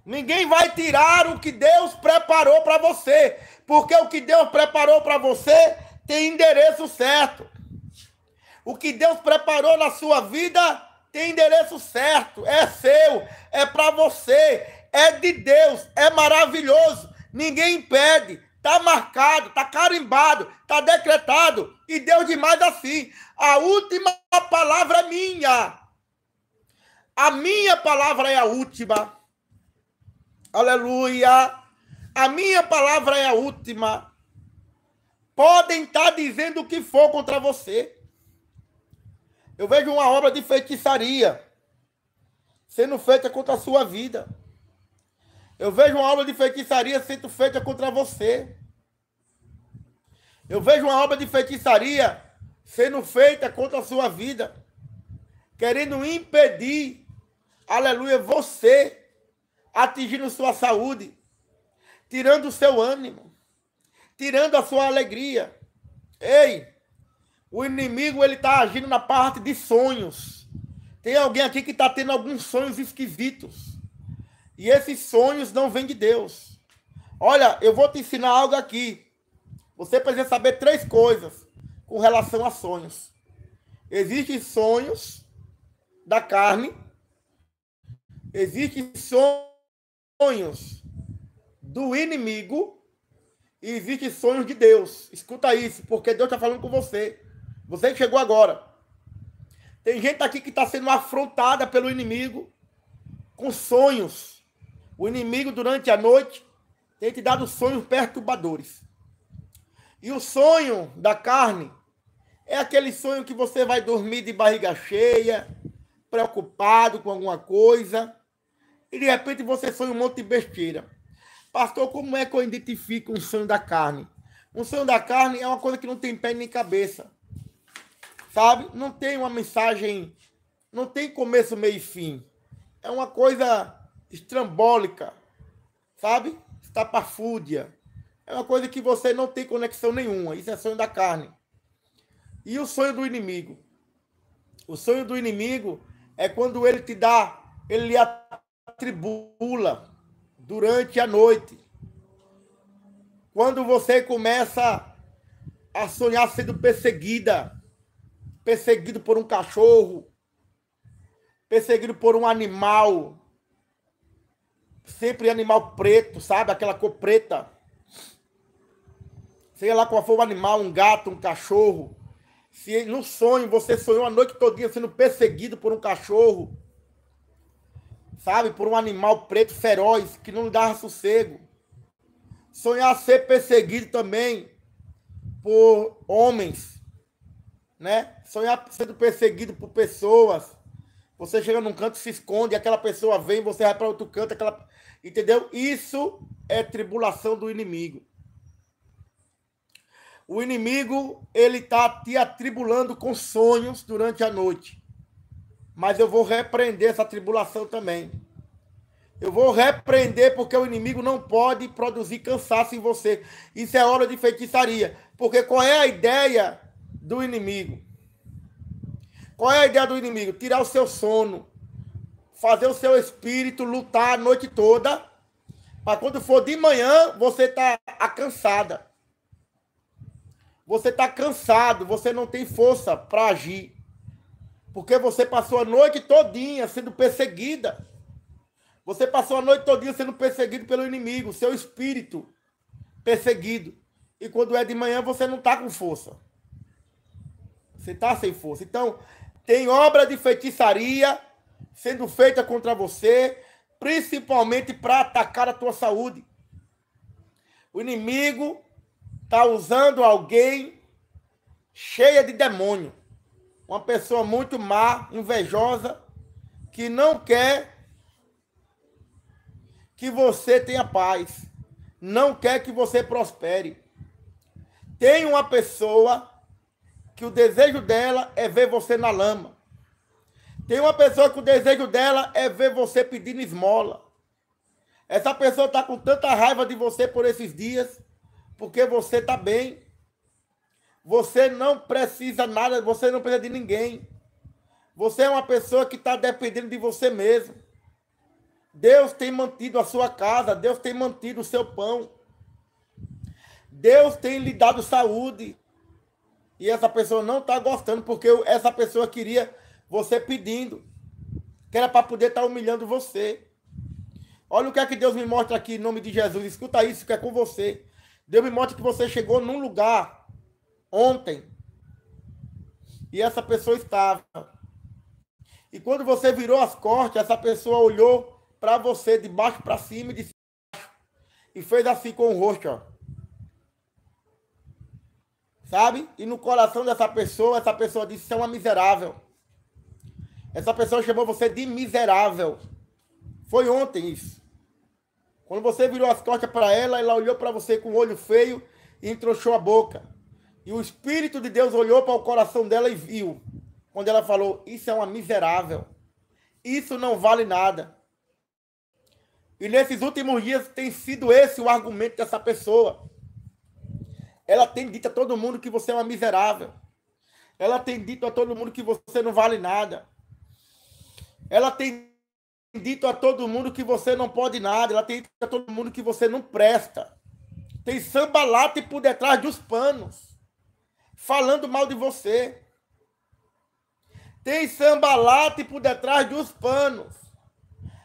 Ninguém vai tirar o que Deus preparou para você, porque o que Deus preparou para você tem endereço certo. O que Deus preparou na sua vida tem endereço certo, é seu, é para você, é de Deus, é maravilhoso. Ninguém impede, tá marcado, tá carimbado, tá decretado e Deus demais assim. A última palavra é minha. A minha palavra é a última. Aleluia. A minha palavra é a última. Podem estar tá dizendo o que for contra você. Eu vejo uma obra de feitiçaria sendo feita contra a sua vida. Eu vejo uma obra de feitiçaria sendo feita contra você. Eu vejo uma obra de feitiçaria sendo feita contra a sua vida, querendo impedir aleluia, você atingindo sua saúde, tirando o seu ânimo, tirando a sua alegria. Ei, o inimigo ele está agindo na parte de sonhos. Tem alguém aqui que está tendo alguns sonhos esquisitos. E esses sonhos não vêm de Deus. Olha, eu vou te ensinar algo aqui. Você precisa saber três coisas com relação a sonhos. Existem sonhos da carne, Existem sonhos do inimigo e existem sonhos de Deus. Escuta isso, porque Deus está falando com você. Você que chegou agora. Tem gente aqui que está sendo afrontada pelo inimigo com sonhos. O inimigo, durante a noite, tem te dado sonhos perturbadores. E o sonho da carne é aquele sonho que você vai dormir de barriga cheia, preocupado com alguma coisa, e de repente você sonha um monte de besteira. Pastor, como é que eu identifico um sonho da carne? Um sonho da carne é uma coisa que não tem pé nem cabeça. Sabe? Não tem uma mensagem, não tem começo, meio e fim. É uma coisa estrambólica, sabe? Estapafúrdia. É uma coisa que você não tem conexão nenhuma. Isso é sonho da carne. E o sonho do inimigo? O sonho do inimigo é quando ele te dá, ele lhe tribula durante a noite. Quando você começa a sonhar sendo perseguida, perseguido por um cachorro, perseguido por um animal, sempre animal preto, sabe? Aquela cor preta. Sei lá qual foi o animal, um gato, um cachorro. Se no sonho você sonhou a noite todinha sendo perseguido por um cachorro, sabe? Por um animal preto feroz que não lhe dava sossego. Sonhar ser perseguido também por homens, né? Sonhar sendo perseguido por pessoas. Você chega num canto, se esconde, aquela pessoa vem, você vai para outro canto, aquela, entendeu? Isso é tribulação do inimigo. O inimigo, ele tá te atribulando com sonhos durante a noite mas eu vou repreender essa tribulação também. Eu vou repreender porque o inimigo não pode produzir cansaço em você. Isso é obra de feitiçaria. Porque qual é a ideia do inimigo? Qual é a ideia do inimigo? Tirar o seu sono, fazer o seu espírito lutar a noite toda, para quando for de manhã você tá cansada. Você tá cansado, você não tem força para agir. Porque você passou a noite todinha sendo perseguida. Você passou a noite todinha sendo perseguido pelo inimigo, seu espírito perseguido. E quando é de manhã, você não está com força. Você está sem força. Então, tem obra de feitiçaria sendo feita contra você, principalmente para atacar a tua saúde. O inimigo está usando alguém cheia de demônio uma pessoa muito má, invejosa, que não quer que você tenha paz, não quer que você prospere. Tem uma pessoa que o desejo dela é ver você na lama. Tem uma pessoa que o desejo dela é ver você pedindo esmola. Essa pessoa está com tanta raiva de você por esses dias, porque você está bem. Você não precisa nada, você não precisa de ninguém. Você é uma pessoa que está dependendo de você mesmo. Deus tem mantido a sua casa, Deus tem mantido o seu pão. Deus tem lhe dado saúde. E essa pessoa não está gostando, porque essa pessoa queria você pedindo. Que era para poder estar tá humilhando você. Olha o que é que Deus me mostra aqui em nome de Jesus. Escuta isso que é com você. Deus me mostra que você chegou num lugar ontem e essa pessoa estava. E quando você virou as costas, essa pessoa olhou para você de baixo para cima e, de... e fez assim com o rosto, ó. Sabe? E no coração dessa pessoa, essa pessoa disse: "Você é uma miserável". Essa pessoa chamou você de miserável. Foi ontem isso. Quando você virou as costas para ela, ela olhou para você com o olho feio e entrouxou a boca. E o Espírito de Deus olhou para o coração dela e viu. Quando ela falou: Isso é uma miserável. Isso não vale nada. E nesses últimos dias tem sido esse o argumento dessa pessoa. Ela tem dito a todo mundo que você é uma miserável. Ela tem dito a todo mundo que você não vale nada. Ela tem dito a todo mundo que você não pode nada. Ela tem dito a todo mundo que você não presta. Tem samba látigo por detrás dos panos falando mal de você. Tem samba late por detrás dos panos,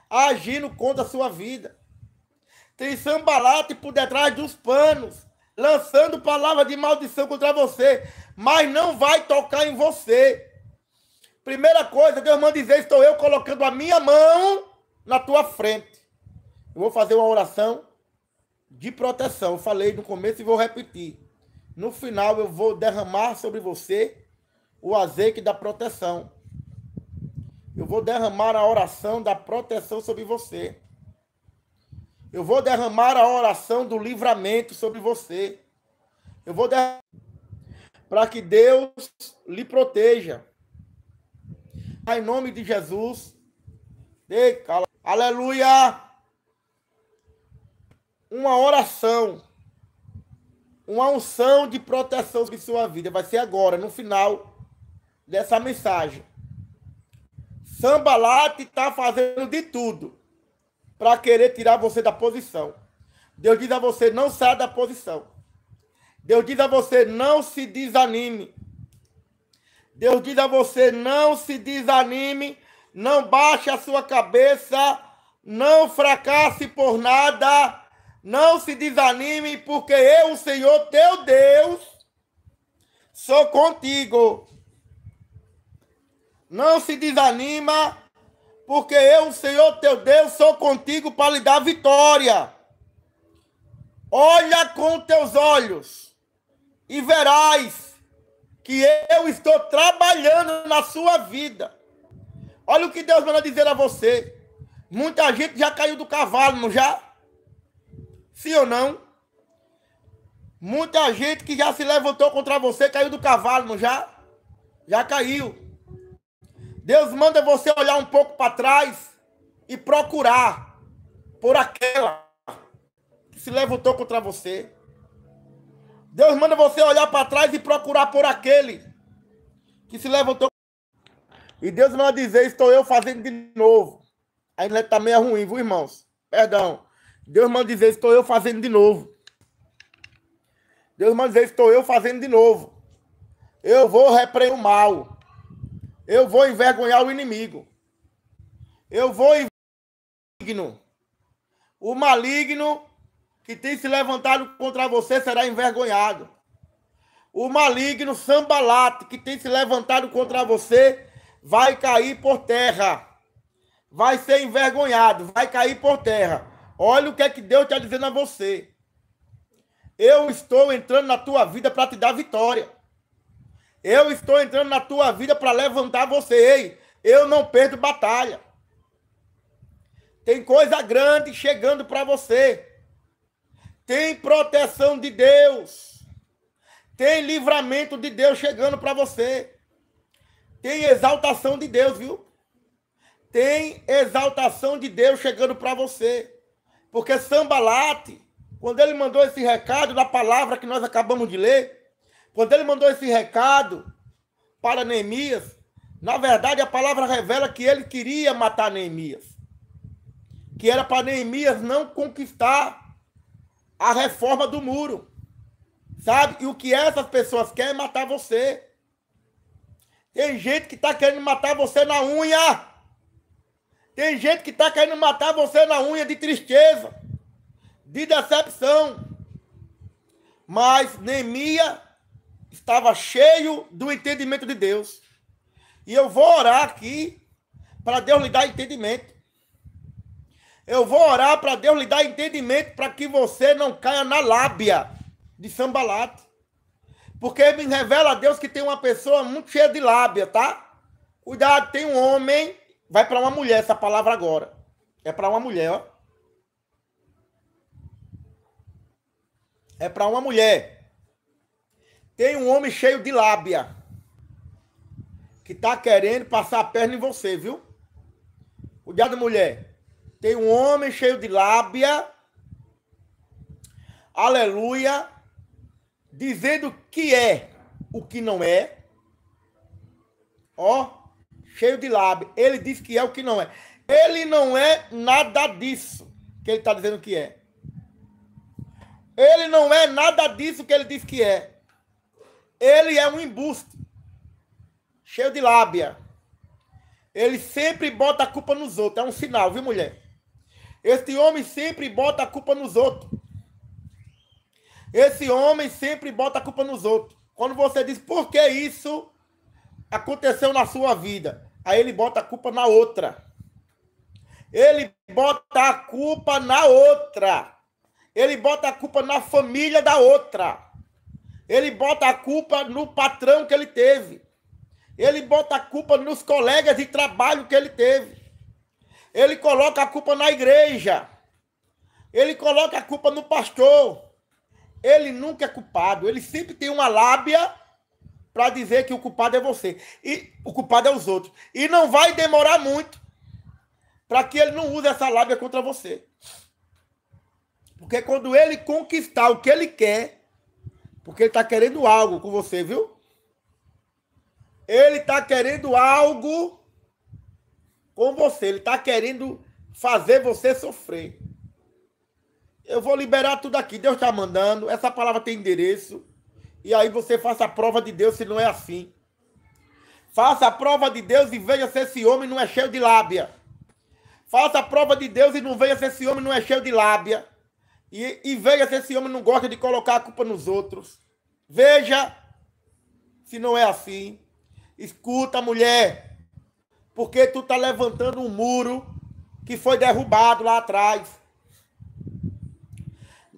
agindo contra a sua vida. Tem samba late por detrás dos panos, lançando palavras de maldição contra você, mas não vai tocar em você. Primeira coisa, Deus manda dizer: estou eu colocando a minha mão na tua frente. Eu vou fazer uma oração de proteção. Eu falei no começo e vou repetir. No final eu vou derramar sobre você o azeite da proteção. Eu vou derramar a oração da proteção sobre você. Eu vou derramar a oração do livramento sobre você. Eu vou derramar para que Deus lhe proteja. Em nome de Jesus. Aleluia! Uma oração uma unção de proteção em sua vida. Vai ser agora, no final dessa mensagem. Sambalat está fazendo de tudo para querer tirar você da posição. Deus diz a você: não saia da posição. Deus diz a você: não se desanime. Deus diz a você: não se desanime, não baixe a sua cabeça, não fracasse por nada não se desanime porque eu, o Senhor teu Deus, sou contigo. Não se desanima, porque eu, o Senhor teu Deus, sou contigo para lhe dar vitória. Olha com teus olhos e verás que eu estou trabalhando na sua vida. Olha o que Deus vai dizer a você. Muita gente já caiu do cavalo, não já? Sim ou não? Muita gente que já se levantou contra você caiu do cavalo, não já? Já caiu. Deus manda você olhar um pouco para trás e procurar por aquela que se levantou contra você. Deus manda você olhar para trás e procurar por aquele que se levantou. E Deus manda dizer: Estou eu fazendo de novo. A internet está meio ruim, viu, irmãos? Perdão. Deus manda dizer, estou eu fazendo de novo. Deus manda dizer, estou eu fazendo de novo. Eu vou repreender o mal. Eu vou envergonhar o inimigo. Eu vou maligno. O maligno que tem se levantado contra você será envergonhado. O maligno sambalate que tem se levantado contra você vai cair por terra. Vai ser envergonhado, vai cair por terra. Olha o que é que Deus está dizendo a você. Eu estou entrando na tua vida para te dar vitória. Eu estou entrando na tua vida para levantar você. Ei, eu não perdo batalha. Tem coisa grande chegando para você. Tem proteção de Deus. Tem livramento de Deus chegando para você. Tem exaltação de Deus, viu? Tem exaltação de Deus chegando para você. Porque Sambalate, quando ele mandou esse recado da palavra que nós acabamos de ler, quando ele mandou esse recado para Neemias, na verdade a palavra revela que ele queria matar Neemias. Que era para Neemias não conquistar a reforma do muro. Sabe? E o que essas pessoas querem é matar você. Tem gente que está querendo matar você na unha. Tem gente que está querendo matar você na unha de tristeza, de decepção. Mas Neemia estava cheio do entendimento de Deus. E eu vou orar aqui para Deus lhe dar entendimento. Eu vou orar para Deus lhe dar entendimento para que você não caia na lábia de sambalate. Porque me revela a Deus que tem uma pessoa muito cheia de lábia, tá? Cuidado, tem um homem Vai para uma mulher essa palavra agora. É para uma mulher, ó. É para uma mulher. Tem um homem cheio de lábia que tá querendo passar a perna em você, viu? Cuidado, mulher. Tem um homem cheio de lábia. Aleluia. Dizendo que é o que não é. Ó cheio de lábio. Ele diz que é o que não é. Ele não é nada disso que ele está dizendo que é. Ele não é nada disso que ele diz que é. Ele é um embuste, cheio de lábia. Ele sempre bota a culpa nos outros. É um sinal, viu, mulher? Este homem sempre bota a culpa nos outros. Esse homem sempre bota a culpa nos outros. Quando você diz por que isso, aconteceu na sua vida. Aí ele bota a culpa na outra. Ele bota a culpa na outra. Ele bota a culpa na família da outra. Ele bota a culpa no patrão que ele teve. Ele bota a culpa nos colegas de trabalho que ele teve. Ele coloca a culpa na igreja. Ele coloca a culpa no pastor. Ele nunca é culpado. Ele sempre tem uma lábia para dizer que o culpado é você. E o culpado é os outros. E não vai demorar muito para que ele não use essa lábia contra você. Porque quando ele conquistar o que ele quer, porque ele está querendo algo com você, viu? Ele está querendo algo com você. Ele está querendo fazer você sofrer. Eu vou liberar tudo aqui. Deus está mandando. Essa palavra tem endereço e aí você faça a prova de Deus se não é assim. Faça a prova de Deus e veja se esse homem não é cheio de lábia. Faça a prova de Deus e não veja se esse homem não é cheio de lábia. E, e veja se esse homem não gosta de colocar a culpa nos outros. Veja se não é assim. Escuta, mulher, porque tu tá levantando um muro que foi derrubado lá atrás.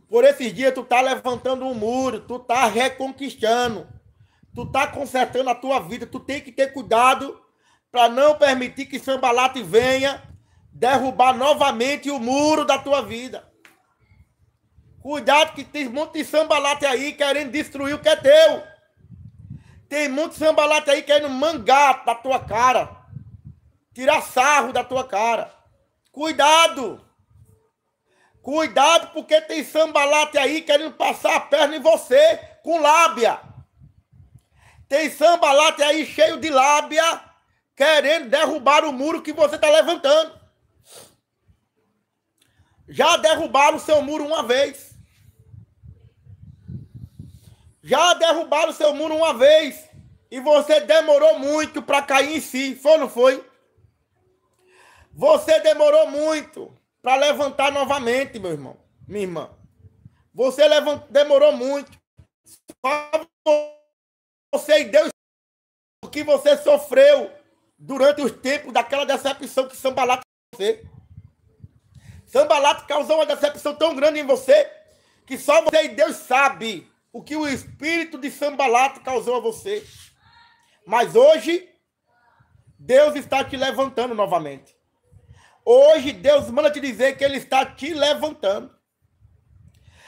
Por esses dias tu tá levantando um muro, tu tá reconquistando, tu tá consertando a tua vida, tu tem que ter cuidado para não permitir que Sambalate venha derrubar novamente o muro da tua vida. Cuidado que tem muito Sambalate aí querendo destruir o que é teu. Tem muito Sambalate aí querendo mangar da tua cara, tirar sarro da tua cara. Cuidado! Cuidado, porque tem sambalate aí querendo passar a perna em você com lábia. Tem sambalate aí cheio de lábia querendo derrubar o muro que você está levantando. Já derrubaram o seu muro uma vez. Já derrubaram o seu muro uma vez. E você demorou muito para cair em si. Foi ou não foi? Você demorou muito para levantar novamente, meu irmão, minha irmã. Você levantou, demorou muito. Você e Deus o que você sofreu durante os tempos daquela decepção que Sambalat você. Sambalat causou uma decepção tão grande em você que só você e Deus sabe o que o espírito de Sambalat causou a você. Mas hoje Deus está te levantando novamente. Hoje Deus manda te dizer que Ele está te levantando.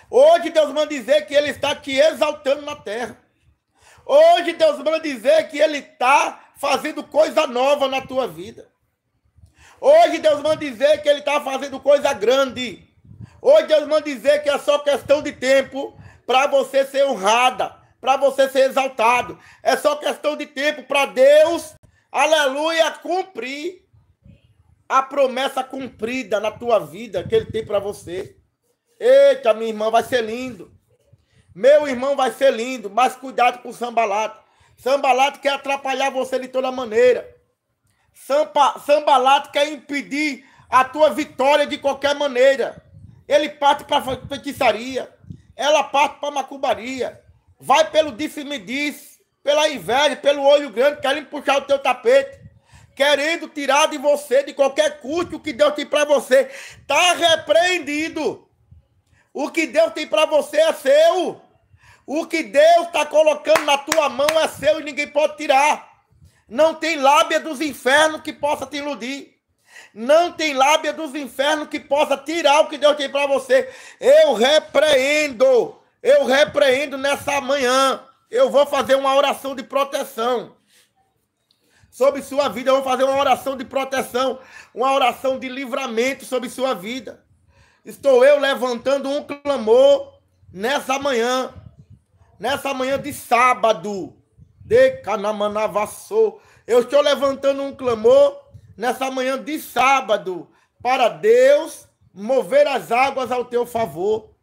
Hoje Deus manda dizer que Ele está te exaltando na terra. Hoje Deus manda dizer que Ele está fazendo coisa nova na tua vida. Hoje Deus manda dizer que Ele está fazendo coisa grande. Hoje Deus manda dizer que é só questão de tempo para você ser honrada, para você ser exaltado. É só questão de tempo para Deus, aleluia, cumprir a promessa cumprida na tua vida que ele tem para você. Eita, minha irmã, vai ser lindo. Meu irmão vai ser lindo, mas cuidado com o sambalato. Sambalato quer atrapalhar você de toda maneira. Sampa, sambalato quer impedir a tua vitória de qualquer maneira. Ele parte para feitiçaria. Ela parte para macumbaria. Vai pelo disse-me-disse, -disse, pela inveja, pelo olho grande, querendo puxar o teu tapete querendo tirar de você, de qualquer custo, o que Deus tem para você. Está repreendido. O que Deus tem para você é seu. O que Deus está colocando na tua mão é seu e ninguém pode tirar. Não tem lábia dos infernos que possa te iludir. Não tem lábia dos infernos que possa tirar o que Deus tem para você. Eu repreendo. Eu repreendo nessa manhã. Eu vou fazer uma oração de proteção sobre sua vida. Vamos fazer uma oração de proteção, uma oração de livramento sobre sua vida. Estou eu levantando um clamor nessa manhã, nessa manhã de sábado. De Canamanavassou. Eu estou levantando um clamor nessa manhã de sábado para Deus mover as águas ao teu favor.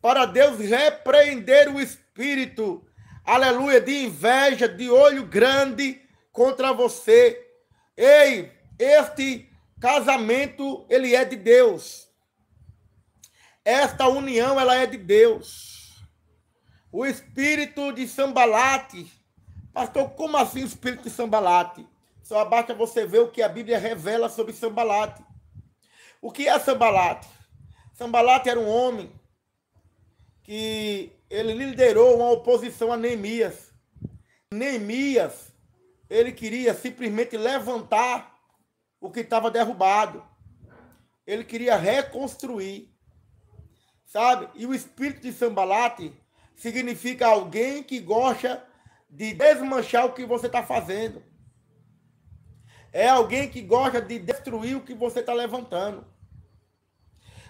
Para Deus repreender o espírito, aleluia, de inveja, de olho grande, contra você. Ei, este casamento ele é de Deus. Esta união ela é de Deus. O espírito de Sambalate, pastor, como assim o espírito de Sambalate? Só abaixa você ver o que a Bíblia revela sobre Sambalate. O que é Sambalate? Sambalate era um homem que ele liderou uma oposição a Neemias. Neemias ele queria simplesmente levantar o que estava derrubado. Ele queria reconstruir. Sabe? E o espírito de Sambalate significa alguém que gosta de desmanchar o que você está fazendo. É alguém que gosta de destruir o que você está levantando.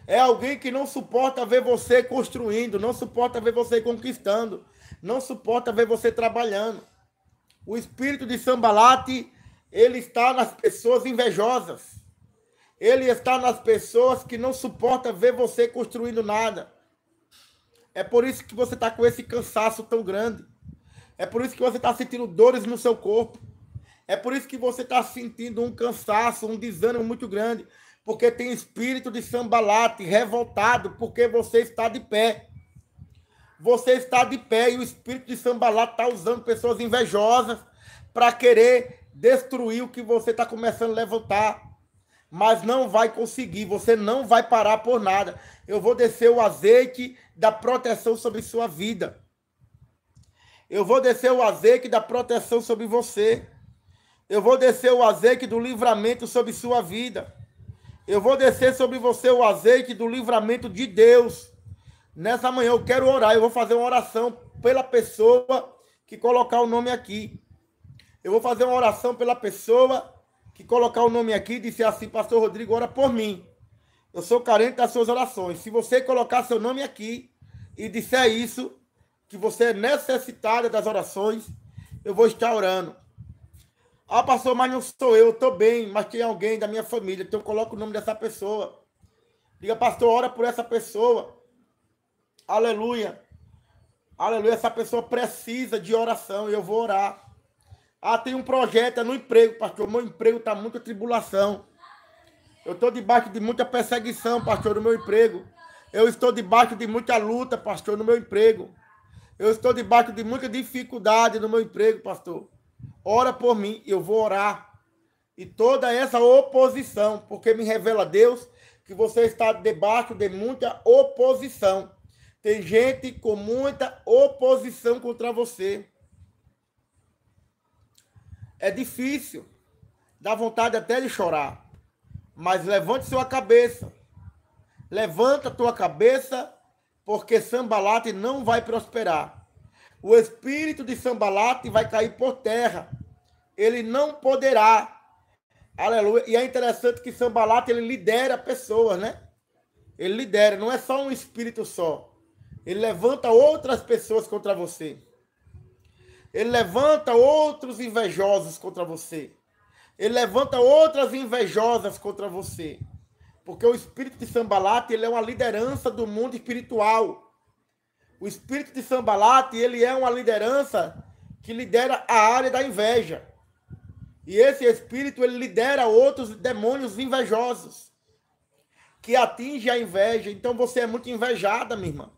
É alguém que não suporta ver você construindo, não suporta ver você conquistando, não suporta ver você trabalhando. O espírito de Sambalate, ele está nas pessoas invejosas. Ele está nas pessoas que não suporta ver você construindo nada. É por isso que você está com esse cansaço tão grande. É por isso que você está sentindo dores no seu corpo. É por isso que você está sentindo um cansaço, um desânimo muito grande. Porque tem espírito de sambalate, revoltado, porque você está de pé. Você está de pé e o espírito de Sambalá está usando pessoas invejosas para querer destruir o que você está começando a levantar. Mas não vai conseguir, você não vai parar por nada. Eu vou descer o azeite da proteção sobre sua vida. Eu vou descer o azeite da proteção sobre você. Eu vou descer o azeite do livramento sobre sua vida. Eu vou descer sobre você o azeite do livramento de Deus. Nessa manhã eu quero orar, eu vou fazer uma oração pela pessoa que colocar o nome aqui. Eu vou fazer uma oração pela pessoa que colocar o nome aqui e disser assim, pastor Rodrigo, ora por mim. Eu sou carente das suas orações. Se você colocar seu nome aqui e disser isso, que você é necessitada das orações, eu vou estar orando. Ah, pastor, mas não sou eu, estou bem, mas tem alguém da minha família, então eu coloco o nome dessa pessoa. Diga, pastor, ora por essa pessoa. Aleluia. Aleluia. Essa pessoa precisa de oração e eu vou orar. Ah, tem um projeto, é no emprego, pastor. Meu emprego está muita tribulação. Eu estou debaixo de muita perseguição, pastor, no meu emprego. Eu estou debaixo de muita luta, pastor, no meu emprego. Eu estou debaixo de muita dificuldade no meu emprego, pastor. Ora por mim, eu vou orar. E toda essa oposição, porque me revela Deus que você está debaixo de muita oposição. Tem gente com muita oposição contra você. É difícil. Dá vontade até de chorar. Mas levante sua cabeça. Levanta tua cabeça, porque Sambalate não vai prosperar. O espírito de Sambalate vai cair por terra. Ele não poderá. Aleluia. E é interessante que Sambalate ele lidera pessoas, né? Ele lidera, não é só um espírito só. Ele levanta outras pessoas contra você. Ele levanta outros invejosos contra você. Ele levanta outras invejosas contra você. Porque o espírito de Sambalat, ele é uma liderança do mundo espiritual. O espírito de Sambalat, ele é uma liderança que lidera a área da inveja. E esse espírito, ele lidera outros demônios invejosos. Que atinge a inveja. Então você é muito invejada, minha irmã.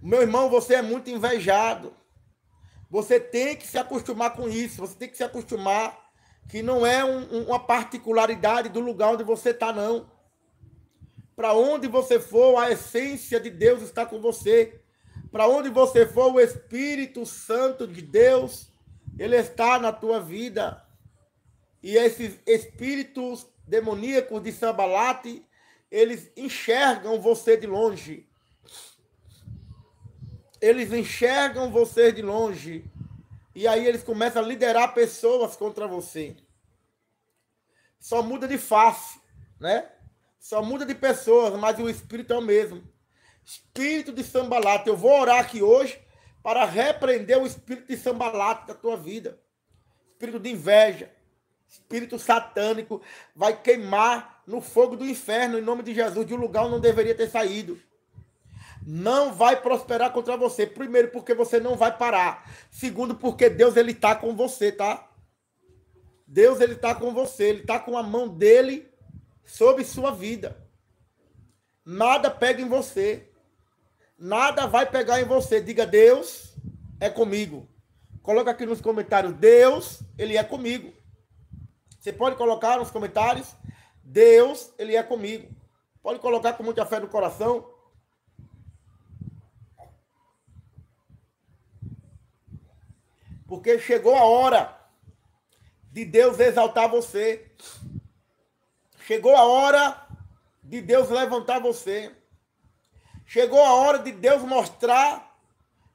Meu irmão, você é muito invejado. Você tem que se acostumar com isso. Você tem que se acostumar que não é um, uma particularidade do lugar onde você está, não. Para onde você for, a essência de Deus está com você. Para onde você for, o Espírito Santo de Deus, ele está na tua vida. E esses espíritos demoníacos de Sambalate, eles enxergam você de longe eles enxergam você de longe. E aí eles começam a liderar pessoas contra você. Só muda de face, né? Só muda de pessoas, mas o espírito é o mesmo. Espírito de sambalata. Eu vou orar aqui hoje para repreender o espírito de sambalata da tua vida. Espírito de inveja, espírito satânico vai queimar no fogo do inferno em nome de Jesus de um lugar onde não deveria ter saído não vai prosperar contra você. Primeiro, porque você não vai parar. Segundo, porque Deus ele está com você, tá? Deus ele está com você, ele está com a mão dele sobre sua vida. Nada pega em você. Nada vai pegar em você. Diga Deus é comigo. Coloca aqui nos comentários Deus, ele é comigo. Você pode colocar nos comentários Deus, ele é comigo. Pode colocar com muita fé no coração. Porque chegou a hora de Deus exaltar você. Chegou a hora de Deus levantar você. Chegou a hora de Deus mostrar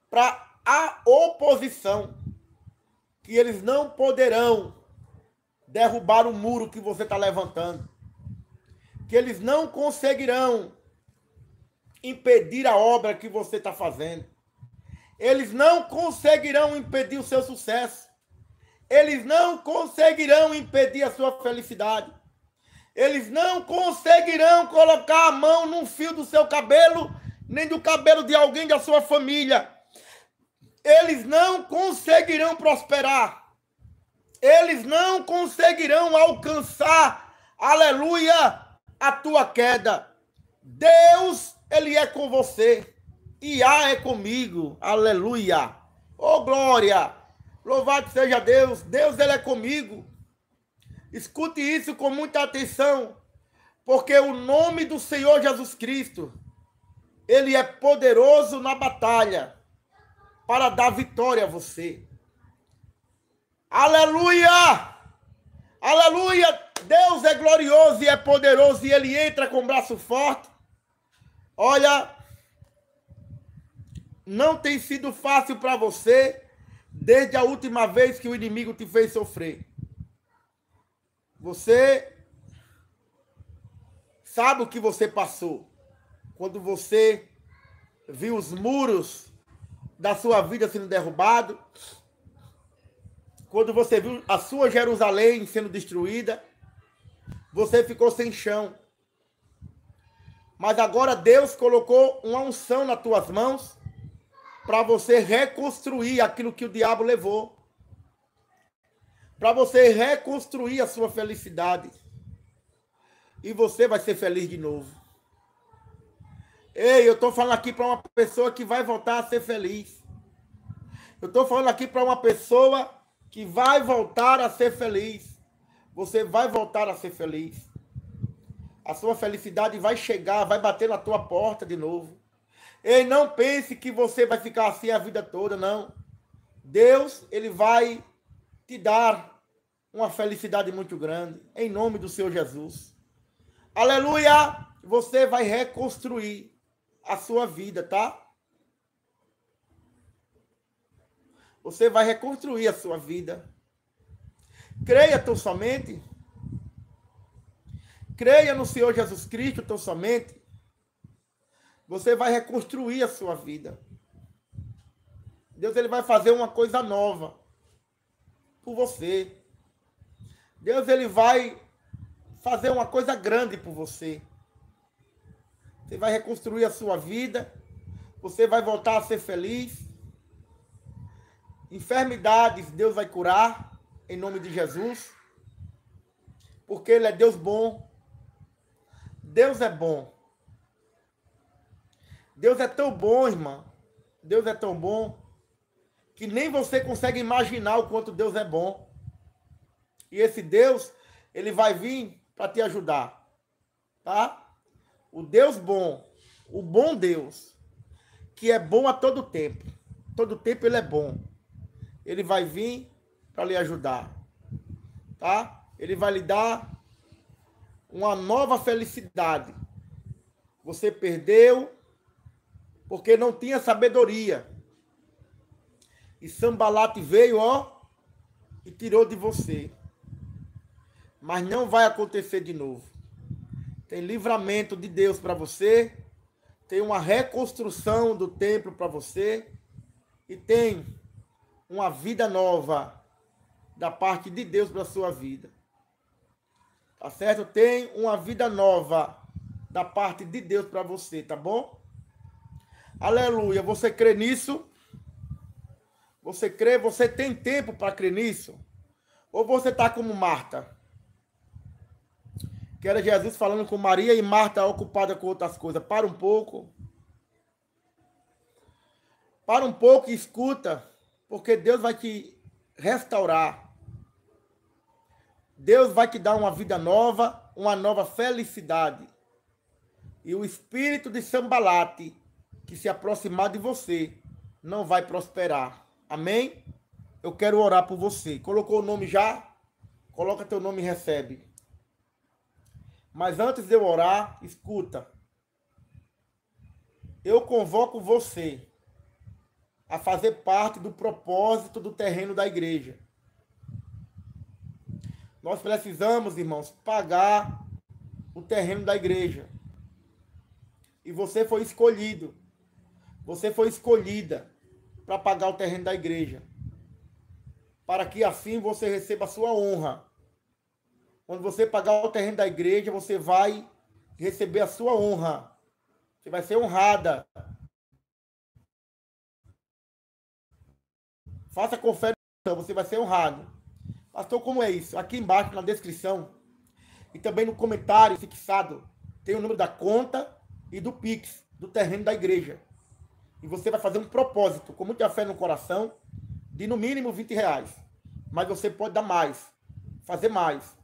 para a oposição que eles não poderão derrubar o muro que você está levantando. Que eles não conseguirão impedir a obra que você está fazendo. Eles não conseguirão impedir o seu sucesso. Eles não conseguirão impedir a sua felicidade. Eles não conseguirão colocar a mão num fio do seu cabelo, nem do cabelo de alguém da sua família. Eles não conseguirão prosperar. Eles não conseguirão alcançar, aleluia, a tua queda. Deus, ele é com você. E há é comigo. Aleluia. Oh, glória. Louvado seja Deus. Deus, Ele é comigo. Escute isso com muita atenção. Porque o nome do Senhor Jesus Cristo, Ele é poderoso na batalha para dar vitória a você. Aleluia! Aleluia! Deus é glorioso e é poderoso e ele entra com o braço forte. Olha, não tem sido fácil para você desde a última vez que o inimigo te fez sofrer. Você sabe o que você passou quando você viu os muros da sua vida sendo derrubados, quando você viu a sua Jerusalém sendo destruída, você ficou sem chão. Mas agora Deus colocou uma unção nas tuas mãos para você reconstruir aquilo que o diabo levou. Para você reconstruir a sua felicidade. E você vai ser feliz de novo. Ei, eu estou falando aqui para uma pessoa que vai voltar a ser feliz. Eu estou falando aqui para uma pessoa que vai voltar a ser feliz. Você vai voltar a ser feliz. A sua felicidade vai chegar, vai bater na tua porta de novo. Ei, não pense que você vai ficar assim a vida toda, não. Deus, ele vai te dar uma felicidade muito grande, em nome do Senhor Jesus. Aleluia! Você vai reconstruir a sua vida, tá? Você vai reconstruir a sua vida. Creia tão somente. Creia no Senhor Jesus Cristo tão somente. Você vai reconstruir a sua vida. Deus ele vai fazer uma coisa nova por você. Deus ele vai fazer uma coisa grande por você. Você vai reconstruir a sua vida. Você vai voltar a ser feliz. Enfermidades Deus vai curar em nome de Jesus. Porque ele é Deus bom. Deus é bom. Deus é tão bom, irmã. Deus é tão bom que nem você consegue imaginar o quanto Deus é bom. E esse Deus, ele vai vir para te ajudar. Tá? O Deus bom, o bom Deus, que é bom a todo tempo. Todo tempo ele é bom. Ele vai vir para lhe ajudar. Tá? Ele vai lhe dar uma nova felicidade. Você perdeu, porque não tinha sabedoria. E Sambalate veio, ó, e tirou de você. Mas não vai acontecer de novo. Tem livramento de Deus para você, tem uma reconstrução do templo para você e tem uma vida nova da parte de Deus para sua vida. Tá certo? Tem uma vida nova da parte de Deus para você, tá bom? Aleluia. Você crê nisso? Você crê? Você tem tempo para crer nisso? Ou você está como Marta? Que era Jesus falando com Maria e Marta ocupada com outras coisas. Para um pouco. Para um pouco e escuta, porque Deus vai te restaurar. Deus vai te dar uma vida nova, uma nova felicidade. E o espírito de Sambalate que se aproximar de você não vai prosperar. Amém? Eu quero orar por você. Colocou o nome já? Coloca teu nome e recebe. Mas antes de eu orar, escuta. Eu convoco você a fazer parte do propósito do terreno da igreja. Nós precisamos, irmãos, pagar o terreno da igreja. E você foi escolhido você foi escolhida para pagar o terreno da igreja. Para que assim você receba a sua honra. Quando você pagar o terreno da igreja, você vai receber a sua honra. Você vai ser honrada. Faça confere, você vai ser honrado. Pastor, como é isso? Aqui embaixo na descrição e também no comentário fixado tem o número da conta e do Pix do terreno da igreja. E você vai fazer um propósito, com muita fé no coração, de no mínimo 20 reais. Mas você pode dar mais, fazer mais.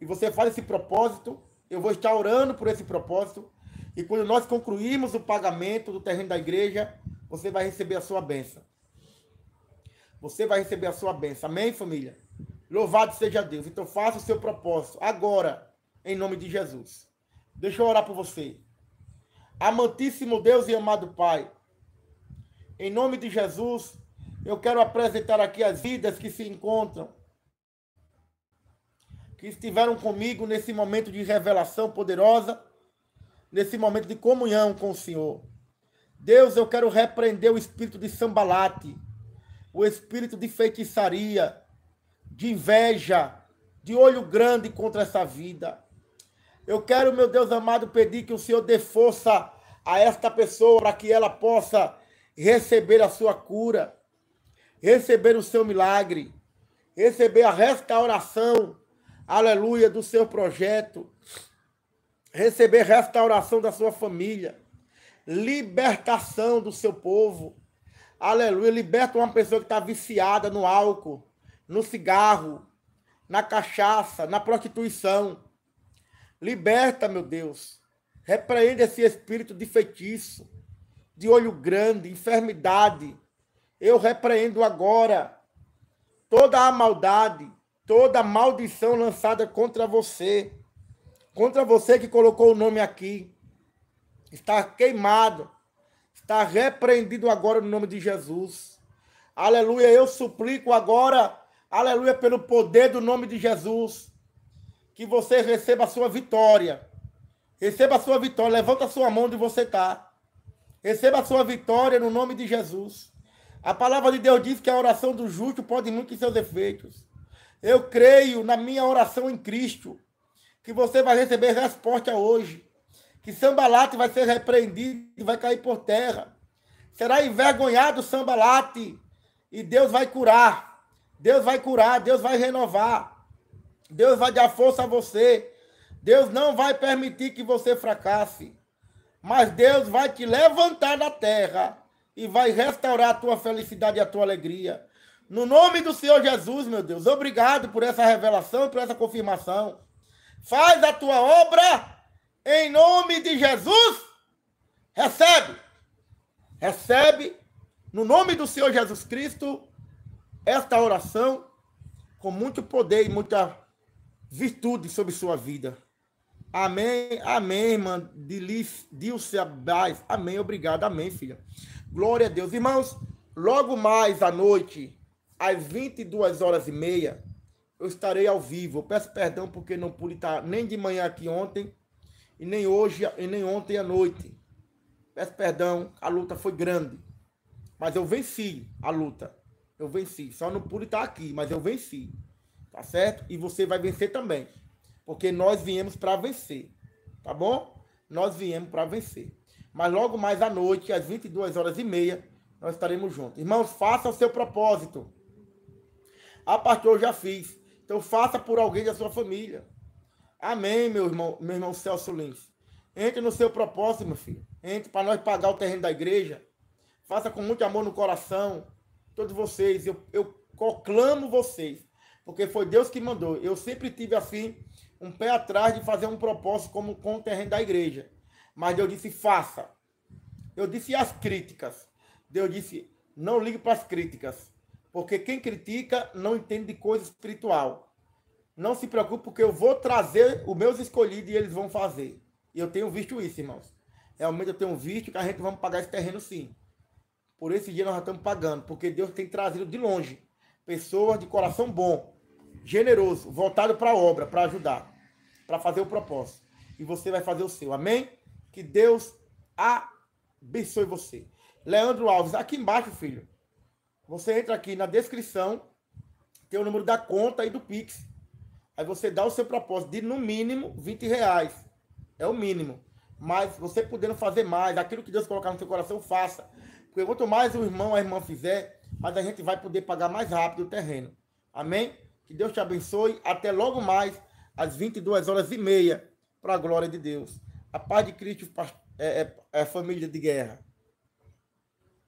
E você faz esse propósito, eu vou estar orando por esse propósito. E quando nós concluirmos o pagamento do terreno da igreja, você vai receber a sua benção. Você vai receber a sua benção. Amém, família? Louvado seja Deus. Então faça o seu propósito agora, em nome de Jesus. Deixa eu orar por você. Amantíssimo Deus e amado Pai. Em nome de Jesus, eu quero apresentar aqui as vidas que se encontram, que estiveram comigo nesse momento de revelação poderosa, nesse momento de comunhão com o Senhor. Deus, eu quero repreender o espírito de sambalate, o espírito de feitiçaria, de inveja, de olho grande contra essa vida. Eu quero, meu Deus amado, pedir que o Senhor dê força a esta pessoa para que ela possa receber a sua cura, receber o seu milagre, receber a restauração, aleluia, do seu projeto, receber restauração da sua família, libertação do seu povo, aleluia, liberta uma pessoa que está viciada no álcool, no cigarro, na cachaça, na prostituição. Liberta, meu Deus. Repreende esse espírito de feitiço de olho grande, enfermidade. Eu repreendo agora toda a maldade, toda a maldição lançada contra você, contra você que colocou o nome aqui. Está queimado, está repreendido agora no nome de Jesus. Aleluia, eu suplico agora, aleluia, pelo poder do nome de Jesus, que você receba a sua vitória. Receba a sua vitória, levanta a sua mão onde você está. Receba a sua vitória no nome de Jesus. A palavra de Deus diz que a oração do justo pode muito em seus efeitos. Eu creio na minha oração em Cristo, que você vai receber resposta hoje. Que Sambalate vai ser repreendido e vai cair por terra. Será envergonhado Sambalate e Deus vai curar. Deus vai curar, Deus vai renovar. Deus vai dar força a você. Deus não vai permitir que você fracasse. Mas Deus vai te levantar da terra e vai restaurar a tua felicidade e a tua alegria. No nome do Senhor Jesus, meu Deus, obrigado por essa revelação, por essa confirmação. Faz a tua obra em nome de Jesus. Recebe. Recebe no nome do Senhor Jesus Cristo esta oração com muito poder e muita virtude sobre sua vida. Amém, amém, irmã Dilce Braz. Amém, obrigado, amém, filha. Glória a Deus. Irmãos, logo mais à noite, às 22 horas e meia, eu estarei ao vivo. Eu peço perdão porque não pude estar nem de manhã aqui ontem, e nem hoje, e nem ontem à noite. Peço perdão, a luta foi grande. Mas eu venci a luta. Eu venci. Só não pude estar aqui, mas eu venci. Tá certo? E você vai vencer também porque nós viemos para vencer, tá bom? Nós viemos para vencer. Mas logo mais à noite, às 22 horas e meia, nós estaremos juntos. Irmãos, faça o seu propósito. A ah, pastor eu já fiz. Então faça por alguém da sua família. Amém, meu irmão, meu irmão Celso Lins. Entre no seu propósito, meu filho. Entre para nós pagar o terreno da igreja. Faça com muito amor no coração. Todos vocês, eu, eu proclamo vocês. Porque foi Deus que mandou. Eu sempre tive assim um pé atrás de fazer um propósito como com o terreno da igreja. Mas Deus disse: faça. Eu disse as críticas. Deus disse: não ligue para as críticas. Porque quem critica não entende de coisa espiritual. Não se preocupe, porque eu vou trazer os meus escolhidos e eles vão fazer. E eu tenho visto isso, irmãos. Realmente eu tenho visto que a gente vamos pagar esse terreno sim. Por esse dia nós já estamos pagando, porque Deus tem trazido de longe pessoas de coração bom, generoso, voltado para a obra, para ajudar, para fazer o propósito. E você vai fazer o seu. Amém? Que Deus abençoe você. Leandro Alves, aqui embaixo, filho. Você entra aqui na descrição, tem o número da conta e do Pix. Aí você dá o seu propósito de no mínimo 20 reais. É o mínimo. Mas você podendo fazer mais, aquilo que Deus colocar no seu coração, faça. Porque quanto mais o irmão, a irmã fizer, mais a gente vai poder pagar mais rápido o terreno. Amém? Que Deus te abençoe. Até logo mais, às 22 horas e meia, para a glória de Deus. A paz de Cristo é, é, é família de guerra.